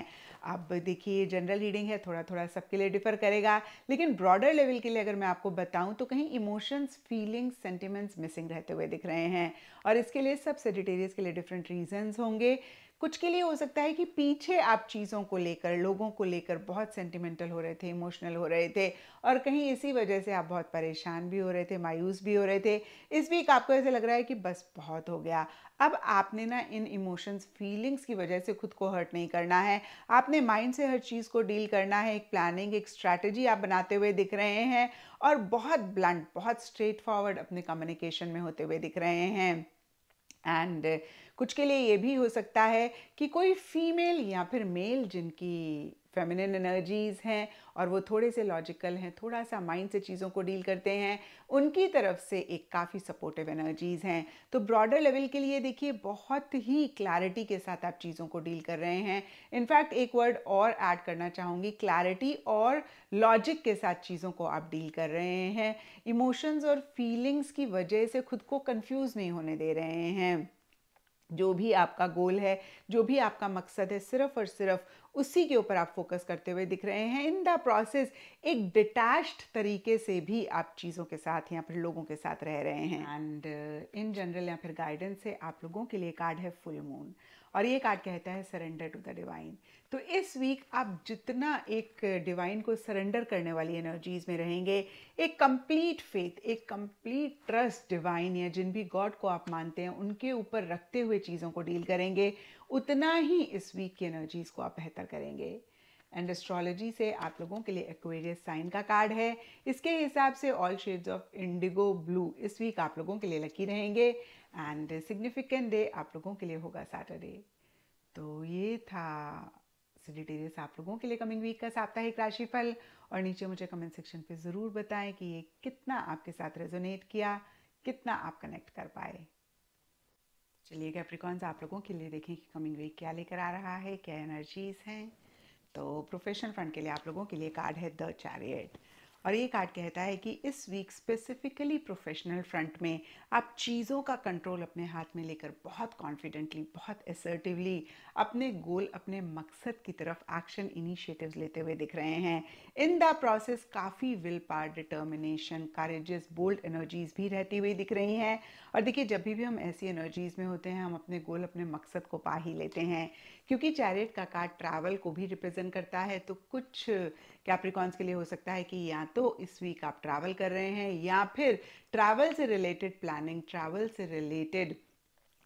अब देखिए जनरल रीडिंग है थोड़ा थोड़ा सबके लिए डिफर करेगा लेकिन ब्रॉडर लेवल के लिए अगर मैं आपको बताऊं तो कहीं इमोशंस फीलिंग्स सेंटिमेंट्स मिसिंग रहते हुए दिख रहे हैं और इसके लिए सब सेजिटेरियस के लिए डिफरेंट रीजंस होंगे कुछ के लिए हो सकता है कि पीछे आप चीज़ों को लेकर लोगों को लेकर बहुत सेंटिमेंटल हो रहे थे इमोशनल हो रहे थे और कहीं इसी वजह से आप बहुत परेशान भी हो रहे थे मायूस भी हो रहे थे इस वीक आपको ऐसे लग रहा है कि बस बहुत हो गया अब आपने ना इन इमोशंस फीलिंग्स की वजह से खुद को हर्ट नहीं करना है आपने माइंड से हर चीज़ को डील करना है एक प्लानिंग एक स्ट्रैटेजी आप बनाते हुए दिख रहे हैं और बहुत ब्लंट बहुत स्ट्रेट फॉरवर्ड अपने कम्युनिकेशन में होते हुए दिख रहे हैं एंड कुछ के लिए ये भी हो सकता है कि कोई फीमेल या फिर मेल जिनकी फेमिनिन एनर्जीज़ हैं और वो थोड़े से लॉजिकल हैं थोड़ा सा माइंड से चीज़ों को डील करते हैं उनकी तरफ से एक काफ़ी सपोर्टिव एनर्जीज़ हैं तो ब्रॉडर लेवल के लिए देखिए बहुत ही क्लैरिटी के साथ आप चीज़ों को डील कर रहे हैं इनफैक्ट एक वर्ड और ऐड करना चाहूँगी क्लैरिटी और लॉजिक के साथ चीज़ों को आप डील कर रहे हैं इमोशंस और फीलिंग्स की वजह से खुद को कंफ्यूज नहीं होने दे रहे हैं जो भी आपका गोल है जो भी आपका मकसद है सिर्फ और सिर्फ उसी के ऊपर आप फोकस करते हुए दिख रहे हैं इन द प्रोसेस एक डिटैच्ड तरीके से भी आप चीज़ों के साथ या फिर लोगों के साथ रह रहे हैं एंड इन जनरल या फिर गाइडेंस से आप लोगों के लिए कार्ड है फुल मून और ये कार्ड कहता है सरेंडर टू द डिवाइन तो इस वीक आप जितना एक डिवाइन को सरेंडर करने वाली एनर्जीज में रहेंगे एक कंप्लीट फेथ एक कंप्लीट ट्रस्ट डिवाइन या जिन भी गॉड को आप मानते हैं उनके ऊपर रखते हुए चीज़ों को डील करेंगे उतना ही इस वीक की एनर्जीज को आप बेहतर करेंगे एंड एस्ट्रोलॉजी से आप लोगों के लिए एक्वेरियस साइन का कार्ड है इसके हिसाब से all shades of indigo blue इस वीक आप लोगों के लिए लकी रहेंगे एंड सिग्निफिकेंट डे आप लोगों के लिए होगा सैटरडे तो ये था सिलिटेरियस आप लोगों के लिए कमिंग वीक का साप्ताहिक राशिफल और नीचे मुझे कमेंट सेक्शन पे ज़रूर बताएं कि ये कितना आपके साथ रेजोनेट किया कितना आप कनेक्ट कर पाए चलिए कैप्रिकॉन्स आप लोगों के लिए देखें कि कमिंग वीक क्या लेकर आ रहा है क्या एनर्जीज हैं तो प्रोफेशनल फ्रंट के लिए आप लोगों के लिए कार्ड है द चैरियट और ये कार्ड कहता है कि इस वीक स्पेसिफिकली प्रोफेशनल फ्रंट में आप चीज़ों का कंट्रोल अपने हाथ में लेकर बहुत कॉन्फिडेंटली बहुत एसर्टिवली अपने गोल अपने मकसद की तरफ एक्शन इनिशिएटिव्स लेते हुए दिख रहे हैं इन द प्रोसेस काफ़ी willpower determination courageous bold energies भी रहती हुई दिख रही हैं और देखिए जब भी हम ऐसी एनर्जीज में होते हैं हम अपने गोल अपने मकसद को पा ही लेते हैं क्योंकि चैरिट का कार्ड ट्रैवल को भी रिप्रेजेंट करता है तो कुछ कैप्रिकॉन्स के लिए हो सकता है कि या तो इस वीक आप ट्रैवल कर रहे हैं या फिर ट्रैवल से रिलेटेड प्लानिंग ट्रैवल से रिलेटेड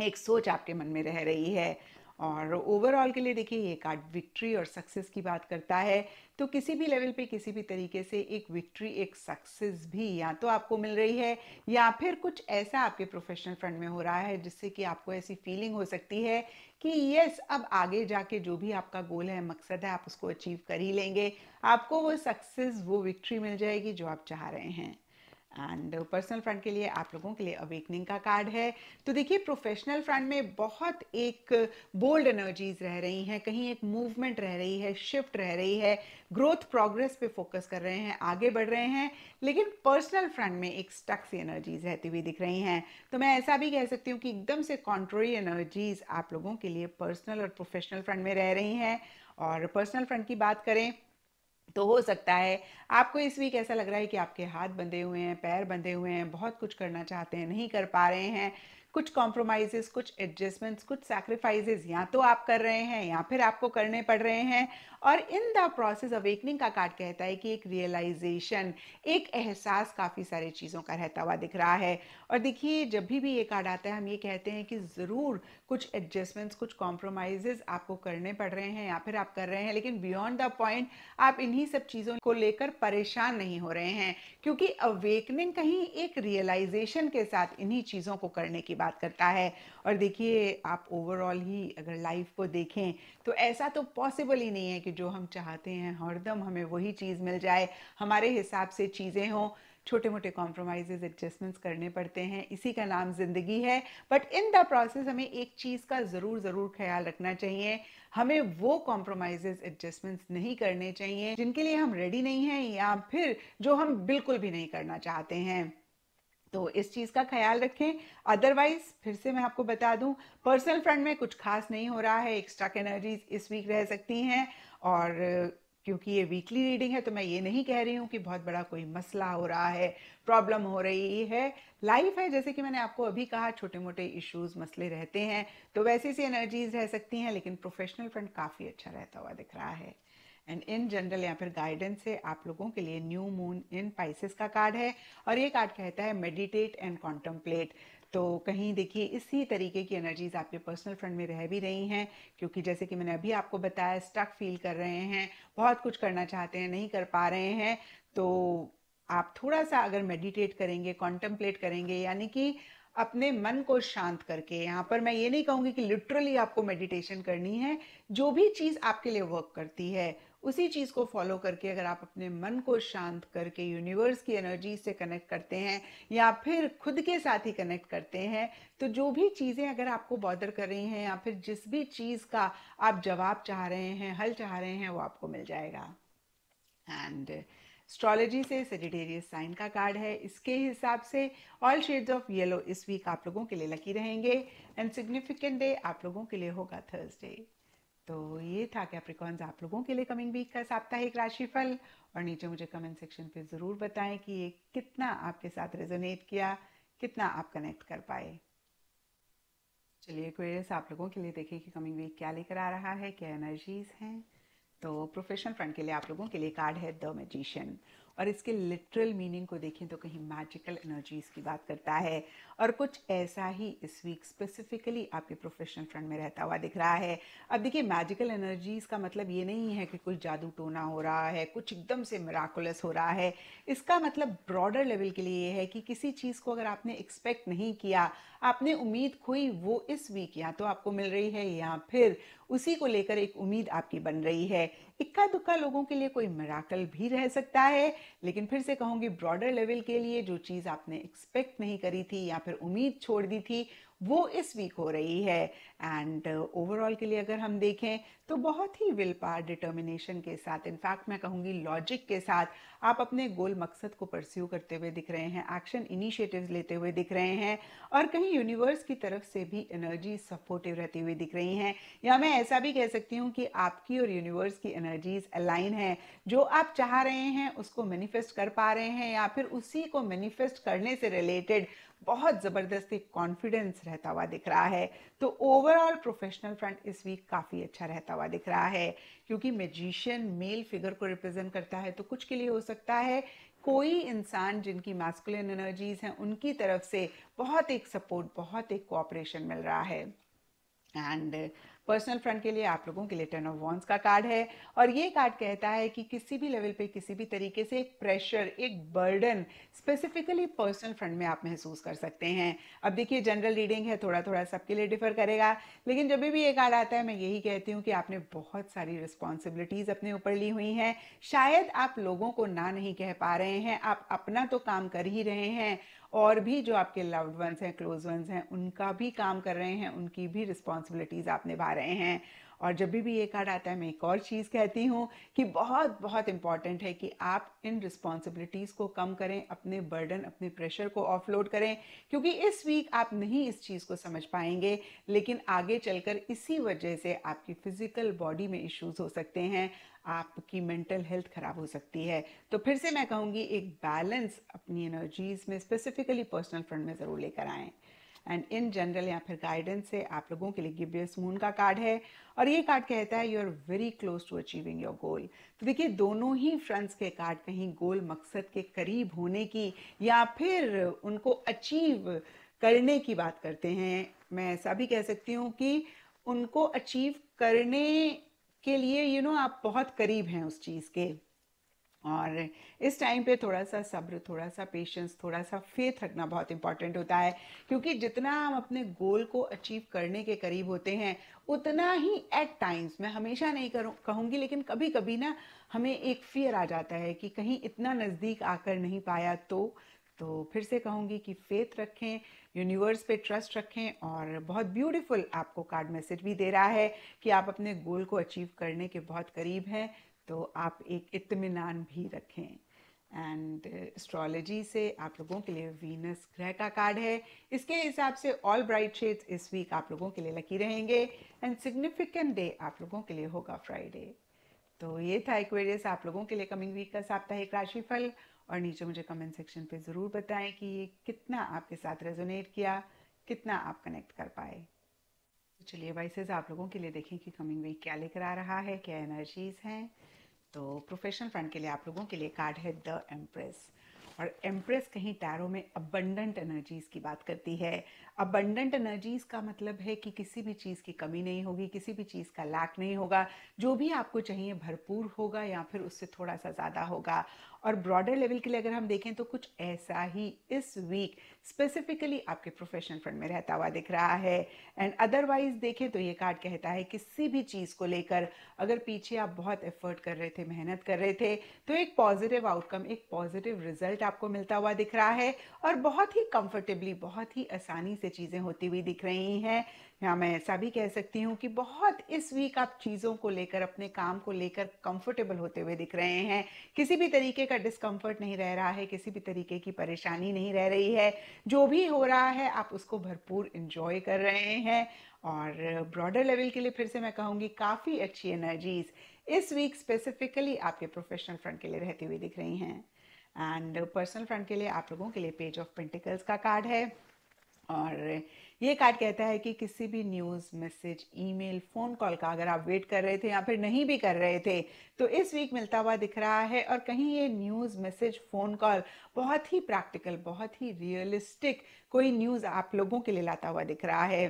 एक सोच आपके मन में रह रही है और ओवरऑल के लिए देखिए ये कार्ड विक्ट्री और सक्सेस की बात करता है तो किसी भी लेवल पे किसी भी तरीके से एक विक्ट्री एक सक्सेस भी या तो आपको मिल रही है या फिर कुछ ऐसा आपके प्रोफेशनल फ्रंट में हो रहा है जिससे कि आपको ऐसी फीलिंग हो सकती है कि यस अब आगे जाके जो भी आपका गोल है मकसद है आप उसको अचीव कर ही लेंगे आपको वो सक्सेस वो विक्ट्री मिल जाएगी जो आप चाह रहे हैं एंड पर्सनल फ्रंट के लिए आप लोगों के लिए अवेकनिंग का कार्ड है तो देखिए प्रोफेशनल फ्रंट में बहुत एक बोल्ड एनर्जीज रह रही हैं कहीं एक मूवमेंट रह रही है शिफ्ट रह रही है ग्रोथ प्रोग्रेस पे फोकस कर रहे हैं आगे बढ़ रहे हैं लेकिन पर्सनल फ्रंट में एक स्टक्स एनर्जीज रहती हुई दिख रही हैं तो मैं ऐसा भी कह सकती हूँ कि एकदम से कॉन्ट्रोरी एनर्जीज आप लोगों के लिए पर्सनल और प्रोफेशनल फ्रंट में रह रही हैं और पर्सनल फ्रंट की बात करें तो हो सकता है आपको इस वीक ऐसा लग रहा है कि आपके हाथ बंधे हुए हैं पैर बंधे हुए हैं बहुत कुछ करना चाहते हैं नहीं कर पा रहे हैं कुछ कॉम्प्रोमाइजेस कुछ एडजस्टमेंट्स कुछ सैक्रिफाइसेस या तो आप कर रहे हैं या फिर आपको करने पड़ रहे हैं और इन द प्रोसेस अवेकनिंग का कार्ड कहता है कि एक रियलाइजेशन एक एहसास काफ़ी सारी चीज़ों का रहता हुआ दिख रहा है और देखिए जब भी भी ये कार्ड आता है हम ये कहते हैं कि ज़रूर कुछ एडजस्टमेंट्स कुछ कॉम्प्रोमाइजेस आपको करने पड़ रहे हैं या फिर आप कर रहे हैं लेकिन बियॉन्ड द पॉइंट आप इन्हीं सब चीज़ों को लेकर परेशान नहीं हो रहे हैं क्योंकि अवेकनिंग कहीं एक रियलाइजेशन के साथ इन्हीं चीज़ों को करने की बात करता है और देखिए आप ओवरऑल ही अगर लाइफ को देखें तो ऐसा तो पॉसिबल ही नहीं है कि जो हम चाहते हैं हरदम हमें वही चीज़ मिल जाए हमारे हिसाब से चीज़ें हों छोटे मोटे कॉम्प्रोमाइजेज एडजस्टमेंट्स करने पड़ते हैं इसी का नाम ज़िंदगी है बट इन द प्रोसेस हमें एक चीज़ का ज़रूर ज़रूर ख्याल रखना चाहिए हमें वो कॉम्प्रोमाइजेज एडजस्टमेंट्स नहीं करने चाहिए जिनके लिए हम रेडी नहीं हैं या फिर जो हम बिल्कुल भी नहीं करना चाहते हैं तो इस चीज़ का ख्याल रखें अदरवाइज फिर से मैं आपको बता दूं पर्सनल फ्रंट में कुछ खास नहीं हो रहा है एक्स्ट्रा एनर्जीज इस वीक रह सकती हैं और क्योंकि ये वीकली रीडिंग है तो मैं ये नहीं कह रही हूँ कि बहुत बड़ा कोई मसला हो रहा है प्रॉब्लम हो रही है लाइफ है जैसे कि मैंने आपको अभी कहा छोटे मोटे इश्यूज मसले रहते हैं तो वैसी सी एनर्जीज रह सकती हैं लेकिन प्रोफेशनल फ्रंट काफ़ी अच्छा रहता हुआ दिख रहा है एंड इन जनरल या फिर गाइडेंस से आप लोगों के लिए न्यू मून इन पाइसिस का कार्ड है और ये कार्ड कहता है मेडिटेट एंड कॉन्टम्पलेट तो कहीं देखिए इसी तरीके की एनर्जीज आपके पर्सनल फ्रेंड में रह भी रही हैं क्योंकि जैसे कि मैंने अभी आपको बताया स्टक फील कर रहे हैं बहुत कुछ करना चाहते हैं नहीं कर पा रहे हैं तो आप थोड़ा सा अगर मेडिटेट करेंगे कॉन्टम्पलेट करेंगे यानी कि अपने मन को शांत करके यहाँ पर मैं ये नहीं कहूँगी कि लिटरली आपको मेडिटेशन करनी है जो भी चीज़ आपके लिए वर्क करती है उसी चीज़ को फॉलो करके अगर आप अपने मन को शांत करके यूनिवर्स की एनर्जी से कनेक्ट करते हैं या फिर खुद के साथ ही कनेक्ट करते हैं तो जो भी चीज़ें अगर आपको बॉर्डर कर रही हैं या फिर जिस भी चीज़ का आप जवाब चाह रहे हैं हल चाह रहे हैं वो आपको मिल जाएगा एंड एस्ट्रोलॉजी से सेजिटेरियस साइन का कार्ड है इसके हिसाब से ऑल शेड्स ऑफ येलो इस वीक आप लोगों के लिए लकी रहेंगे एंड सिग्निफिकेंट डे आप लोगों के लिए होगा थर्सडे तो ये था कैप्रिकॉन्स आप लोगों के लिए कमिंग वीक का साप्ताहिक राशिफल और नीचे मुझे कमेंट सेक्शन पे ज़रूर बताएं कि ये कितना आपके साथ रेजोनेट किया कितना आप कनेक्ट कर पाए चलिए क्वेरियस आप लोगों के लिए देखें कि कमिंग वीक क्या लेकर आ रहा है क्या एनर्जीज हैं तो प्रोफेशनल फ्रंट के लिए आप लोगों के लिए कार्ड है द मैजिशियन और इसके लिटरल मीनिंग को देखें तो कहीं मैजिकल एनर्जीज की बात करता है और कुछ ऐसा ही इस वीक स्पेसिफिकली आपके प्रोफेशनल फ्रंट में रहता हुआ दिख रहा है अब देखिए मैजिकल एनर्जीज का मतलब ये नहीं है कि कुछ जादू टोना हो रहा है कुछ एकदम से मेराकुलस हो रहा है इसका मतलब ब्रॉडर लेवल के लिए है कि किसी चीज़ को अगर आपने एक्सपेक्ट नहीं किया आपने उम्मीद खोई वो इस वीक या तो आपको मिल रही है या फिर उसी को लेकर एक उम्मीद आपकी बन रही है इक्का दुक्का लोगों के लिए कोई मराकल भी रह सकता है लेकिन फिर से कहूँगी ब्रॉडर लेवल के लिए जो चीज़ आपने एक्सपेक्ट नहीं करी थी या फिर उम्मीद छोड़ दी थी वो इस वीक हो रही है एंड ओवरऑल uh, के लिए अगर हम देखें तो बहुत ही विल पार डिटर्मिनेशन के साथ इनफैक्ट मैं कहूँगी लॉजिक के साथ आप अपने गोल मकसद को परस्यू करते हुए दिख रहे हैं एक्शन इनिशिएटिव्स लेते हुए दिख रहे हैं और कहीं यूनिवर्स की तरफ से भी एनर्जी सपोर्टिव रहती हुई दिख रही हैं या मैं ऐसा भी कह सकती हूँ कि आपकी और यूनिवर्स की एनर्जीज अलाइन है जो आप चाह रहे हैं उसको मैनिफेस्ट कर पा रहे हैं या फिर उसी को मैनिफेस्ट करने से रिलेटेड बहुत ज़बरदस्त एक कॉन्फिडेंस रहता हुआ दिख रहा है तो ओवरऑल प्रोफेशनल फ्रंट इस वीक काफ़ी अच्छा रहता हुआ दिख रहा है क्योंकि मेजिशियन मेल फिगर को रिप्रेजेंट करता है तो कुछ के लिए हो सकता है कोई इंसान जिनकी मैस्कुलिन एनर्जीज हैं उनकी तरफ से बहुत एक सपोर्ट बहुत एक कोऑपरेशन मिल रहा है एंड पर्सनल फ्रंट के लिए आप लोगों के लिए टर्न ऑफ वॉन्स का कार्ड है और ये कार्ड कहता है कि किसी भी लेवल पे किसी भी तरीके से एक प्रेशर एक बर्डन स्पेसिफिकली पर्सनल फ्रंट में आप महसूस कर सकते हैं अब देखिए जनरल रीडिंग है थोड़ा थोड़ा सबके लिए डिफर करेगा लेकिन जब भी ये कार्ड आता है मैं यही कहती हूँ कि आपने बहुत सारी रिस्पॉन्सिबिलिटीज़ अपने ऊपर ली हुई हैं शायद आप लोगों को ना नहीं कह पा रहे हैं आप अपना तो काम कर ही रहे हैं और भी जो आपके लव्ड वंस हैं क्लोज वंस हैं उनका भी काम कर रहे हैं उनकी भी रिस्पॉन्सिबिलिटीज़ आप निभा खा रहे हैं और जब भी ये कार्ड आता है मैं एक और चीज़ कहती हूँ कि बहुत बहुत इंपॉर्टेंट है कि आप इन रिस्पॉन्सिबिलिटीज़ को कम करें अपने बर्डन अपने प्रेशर को ऑफलोड करें क्योंकि इस वीक आप नहीं इस चीज़ को समझ पाएंगे लेकिन आगे चलकर इसी वजह से आपकी फिजिकल बॉडी में इश्यूज हो सकते हैं आपकी मेंटल हेल्थ खराब हो सकती है तो फिर से मैं कहूँगी एक बैलेंस अपनी एनर्जीज में स्पेसिफिकली पर्सनल फ्रंट में ज़रूर लेकर आएँ एंड इन जनरल या फिर गाइडेंस से आप लोगों के लिए गिबियस मून का कार्ड है और ये कार्ड कहता है you are very close to achieving your goal तो देखिए दोनों ही फ्रेंड्स के कार्ड कहीं गोल मकसद के करीब होने की या फिर उनको अचीव करने की बात करते हैं मैं ऐसा भी कह सकती हूँ कि उनको अचीव करने के लिए यू you नो know, आप बहुत करीब हैं उस चीज़ के और इस टाइम पे थोड़ा सा सब्र थोड़ा सा पेशेंस थोड़ा सा फेथ रखना बहुत इंपॉर्टेंट होता है क्योंकि जितना हम अपने गोल को अचीव करने के करीब होते हैं उतना ही एट टाइम्स मैं हमेशा नहीं करूँ कहूँगी लेकिन कभी कभी ना हमें एक फियर आ जाता है कि कहीं इतना नज़दीक आकर नहीं पाया तो तो फिर से कहूँगी कि फेथ रखें यूनिवर्स पे ट्रस्ट रखें और बहुत ब्यूटीफुल आपको कार्ड मैसेज भी दे रहा है कि आप अपने गोल को अचीव करने के बहुत करीब हैं तो आप एक इतमान भी रखें एंड एस्ट्रोलॉजी uh, से आप लोगों के लिए वीनस ग्रह का कार्ड है इसके हिसाब से ऑल ब्राइट शेड्स इस वीक आप लोगों के लिए लकी रहेंगे एंड सिग्निफिकेंट डे आप लोगों के लिए होगा फ्राइडे तो ये था एक्वेरियस आप लोगों के लिए कमिंग वीक का साप्ताहिक राशिफल और नीचे मुझे कमेंट सेक्शन पे ज़रूर बताएं कि ये कितना आपके साथ रेजोनेट किया कितना आप कनेक्ट कर पाए तो चलिए वाइसेज आप लोगों के लिए देखें कि कमिंग वीक क्या लेकर आ रहा है क्या एनर्जीज हैं तो प्रोफेशनल फ्रेंड के लिए आप लोगों के लिए कार्ड है द एम्प्रेस और एम्प्रेस कहीं टैरो में अबंडेंट एनर्जीज की बात करती है अबंडेंट एनर्जीज का मतलब है कि किसी भी चीज़ की कमी नहीं होगी किसी भी चीज़ का लैक नहीं होगा जो भी आपको चाहिए भरपूर होगा या फिर उससे थोड़ा सा ज़्यादा होगा और ब्रॉडर लेवल के लिए अगर हम देखें तो कुछ ऐसा ही इस वीक स्पेसिफिकली आपके प्रोफेशनल फ्रेंड में रहता हुआ दिख रहा है एंड अदरवाइज देखें तो ये कार्ड कहता है किसी भी चीज़ को लेकर अगर पीछे आप बहुत एफर्ट कर रहे थे मेहनत कर रहे थे तो एक पॉजिटिव आउटकम एक पॉजिटिव रिजल्ट आपको मिलता हुआ दिख रहा है और बहुत ही कंफर्टेबली बहुत ही आसानी से चीज़ें होती हुई दिख रही हैं या हाँ, मैं ऐसा भी कह सकती हूँ कि बहुत इस वीक आप चीज़ों को लेकर अपने काम को लेकर कंफर्टेबल होते हुए दिख रहे हैं किसी भी तरीके का डिस्कम्फर्ट नहीं रह रहा है किसी भी तरीके की परेशानी नहीं रह रही है जो भी हो रहा है आप उसको भरपूर इंजॉय कर रहे हैं और ब्रॉडर लेवल के लिए फिर से मैं कहूँगी काफ़ी अच्छी एनर्जीज इस वीक स्पेसिफिकली आपके प्रोफेशनल फ्रंट के लिए रहती हुई दिख रही हैं एंड पर्सनल फ्रंट के लिए आप लोगों के लिए पेज ऑफ पेंटिकल्स का कार्ड है और ये कार्ड कहता है कि किसी भी news message email phone call का अगर आप वेट कर रहे थे या फिर नहीं भी कर रहे थे तो इस वीक मिलता हुआ दिख रहा है और कहीं ये न्यूज़ मैसेज फ़ोन कॉल बहुत ही प्रैक्टिकल बहुत ही रियलिस्टिक कोई न्यूज़ आप लोगों के लिए लाता हुआ दिख रहा है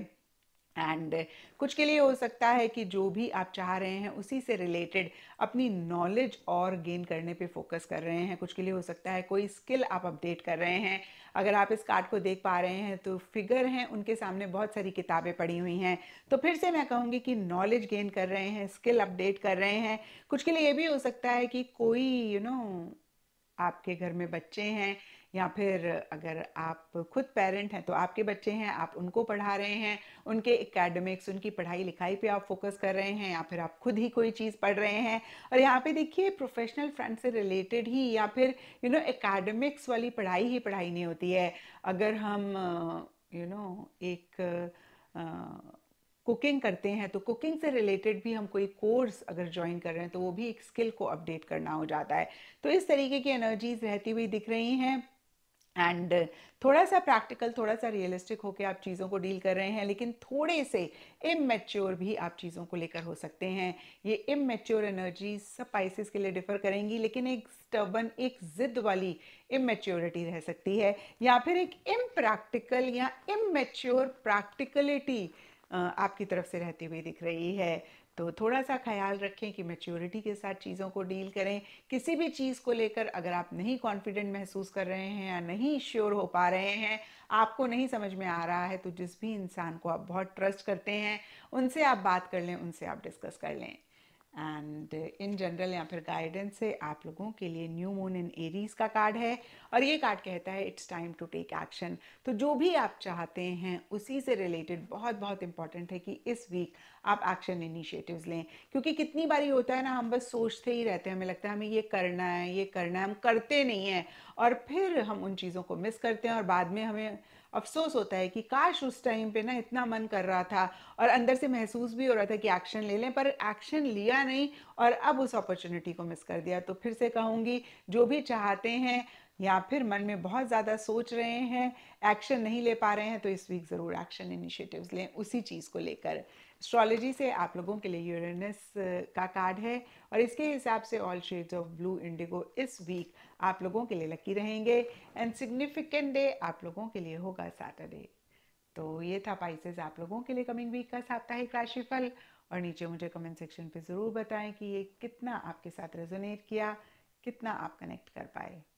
एंड कुछ के लिए हो सकता है कि जो भी आप चाह रहे हैं उसी से रिलेटेड अपनी नॉलेज और गेन करने पे फोकस कर रहे हैं कुछ के लिए हो सकता है कोई स्किल आप अपडेट कर रहे हैं अगर आप इस कार्ड को देख पा रहे हैं तो फिगर हैं उनके सामने बहुत सारी किताबें पड़ी हुई हैं तो फिर से मैं कहूँगी कि नॉलेज गेन कर रहे हैं स्किल अपडेट कर रहे हैं कुछ के लिए ये भी हो सकता है कि कोई यू you नो know, आपके घर में बच्चे हैं या फिर अगर आप खुद पेरेंट हैं तो आपके बच्चे हैं आप उनको पढ़ा रहे हैं उनके एकेडमिक्स उनकी पढ़ाई लिखाई पे आप फोकस कर रहे हैं या फिर आप खुद ही कोई चीज़ पढ़ रहे हैं और यहाँ पे देखिए प्रोफेशनल फ्रेंड से रिलेटेड ही या फिर यू नो एकेडमिक्स वाली पढ़ाई ही पढ़ाई नहीं होती है अगर हम यू नो एक कुकिंग करते हैं तो कुकिंग से रिलेटेड भी हम कोई कोर्स अगर ज्वाइन कर रहे हैं तो वो भी एक स्किल को अपडेट करना हो जाता है तो इस तरीके की एनर्जीज रहती हुई दिख रही हैं एंड uh, थोड़ा सा प्रैक्टिकल थोड़ा सा रियलिस्टिक होकर आप चीज़ों को डील कर रहे हैं लेकिन थोड़े से इमेच्योर भी आप चीज़ों को लेकर हो सकते हैं ये इमेच्योर एनर्जी सब पाइसिस के लिए डिफर करेंगी लेकिन एक स्टबन एक जिद वाली इमेच्योरिटी रह सकती है या फिर एक इम्प्रैक्टिकल या इमेच्योर प्रैक्टिकलिटी आपकी तरफ से रहती हुई दिख रही है तो थोड़ा सा ख्याल रखें कि मेच्योरिटी के साथ चीज़ों को डील करें किसी भी चीज़ को लेकर अगर आप नहीं कॉन्फिडेंट महसूस कर रहे हैं या नहीं श्योर हो पा रहे हैं आपको नहीं समझ में आ रहा है तो जिस भी इंसान को आप बहुत ट्रस्ट करते हैं उनसे आप बात कर लें उनसे आप डिस्कस कर लें एंड इन जनरल या फिर गाइडेंस से आप लोगों के लिए न्यू मून इन एरीज का कार्ड है और ये कार्ड कहता है it's time to take action तो जो भी आप चाहते हैं उसी से रिलेटेड बहुत बहुत इंपॉर्टेंट है कि इस वीक आप एक्शन इनिशिएटिव लें क्योंकि कितनी बारी होता है ना हम बस सोचते ही रहते हैं हमें लगता है हमें ये करना है ये करना है हम करते नहीं हैं और फिर हम उन चीज़ों को मिस करते हैं और बाद में हमें अफसोस होता है कि काश उस टाइम पे ना इतना मन कर रहा था और अंदर से महसूस भी हो रहा था कि एक्शन ले लें पर एक्शन लिया नहीं और अब उस अपॉर्चुनिटी को मिस कर दिया तो फिर से कहूँगी जो भी चाहते हैं या फिर मन में बहुत ज़्यादा सोच रहे हैं एक्शन नहीं ले पा रहे हैं तो इस वीक ज़रूर एक्शन इनिशिएटिव्स लें उसी चीज़ को लेकर एस्ट्रोलॉजी से आप लोगों के लिए यूरेनस का कार्ड है और इसके हिसाब से all shades of blue indigo इस वीक आप लोगों के लिए लकी रहेंगे एंड सिग्निफिकेंट डे आप लोगों के लिए होगा सैटरडे तो ये था पाइसेस आप लोगों के लिए कमिंग वीक का साप्ताहिक राशिफल और नीचे मुझे कमेंट सेक्शन पे ज़रूर बताएं कि ये कितना आपके साथ रेजोनेट किया कितना आप कनेक्ट कर पाए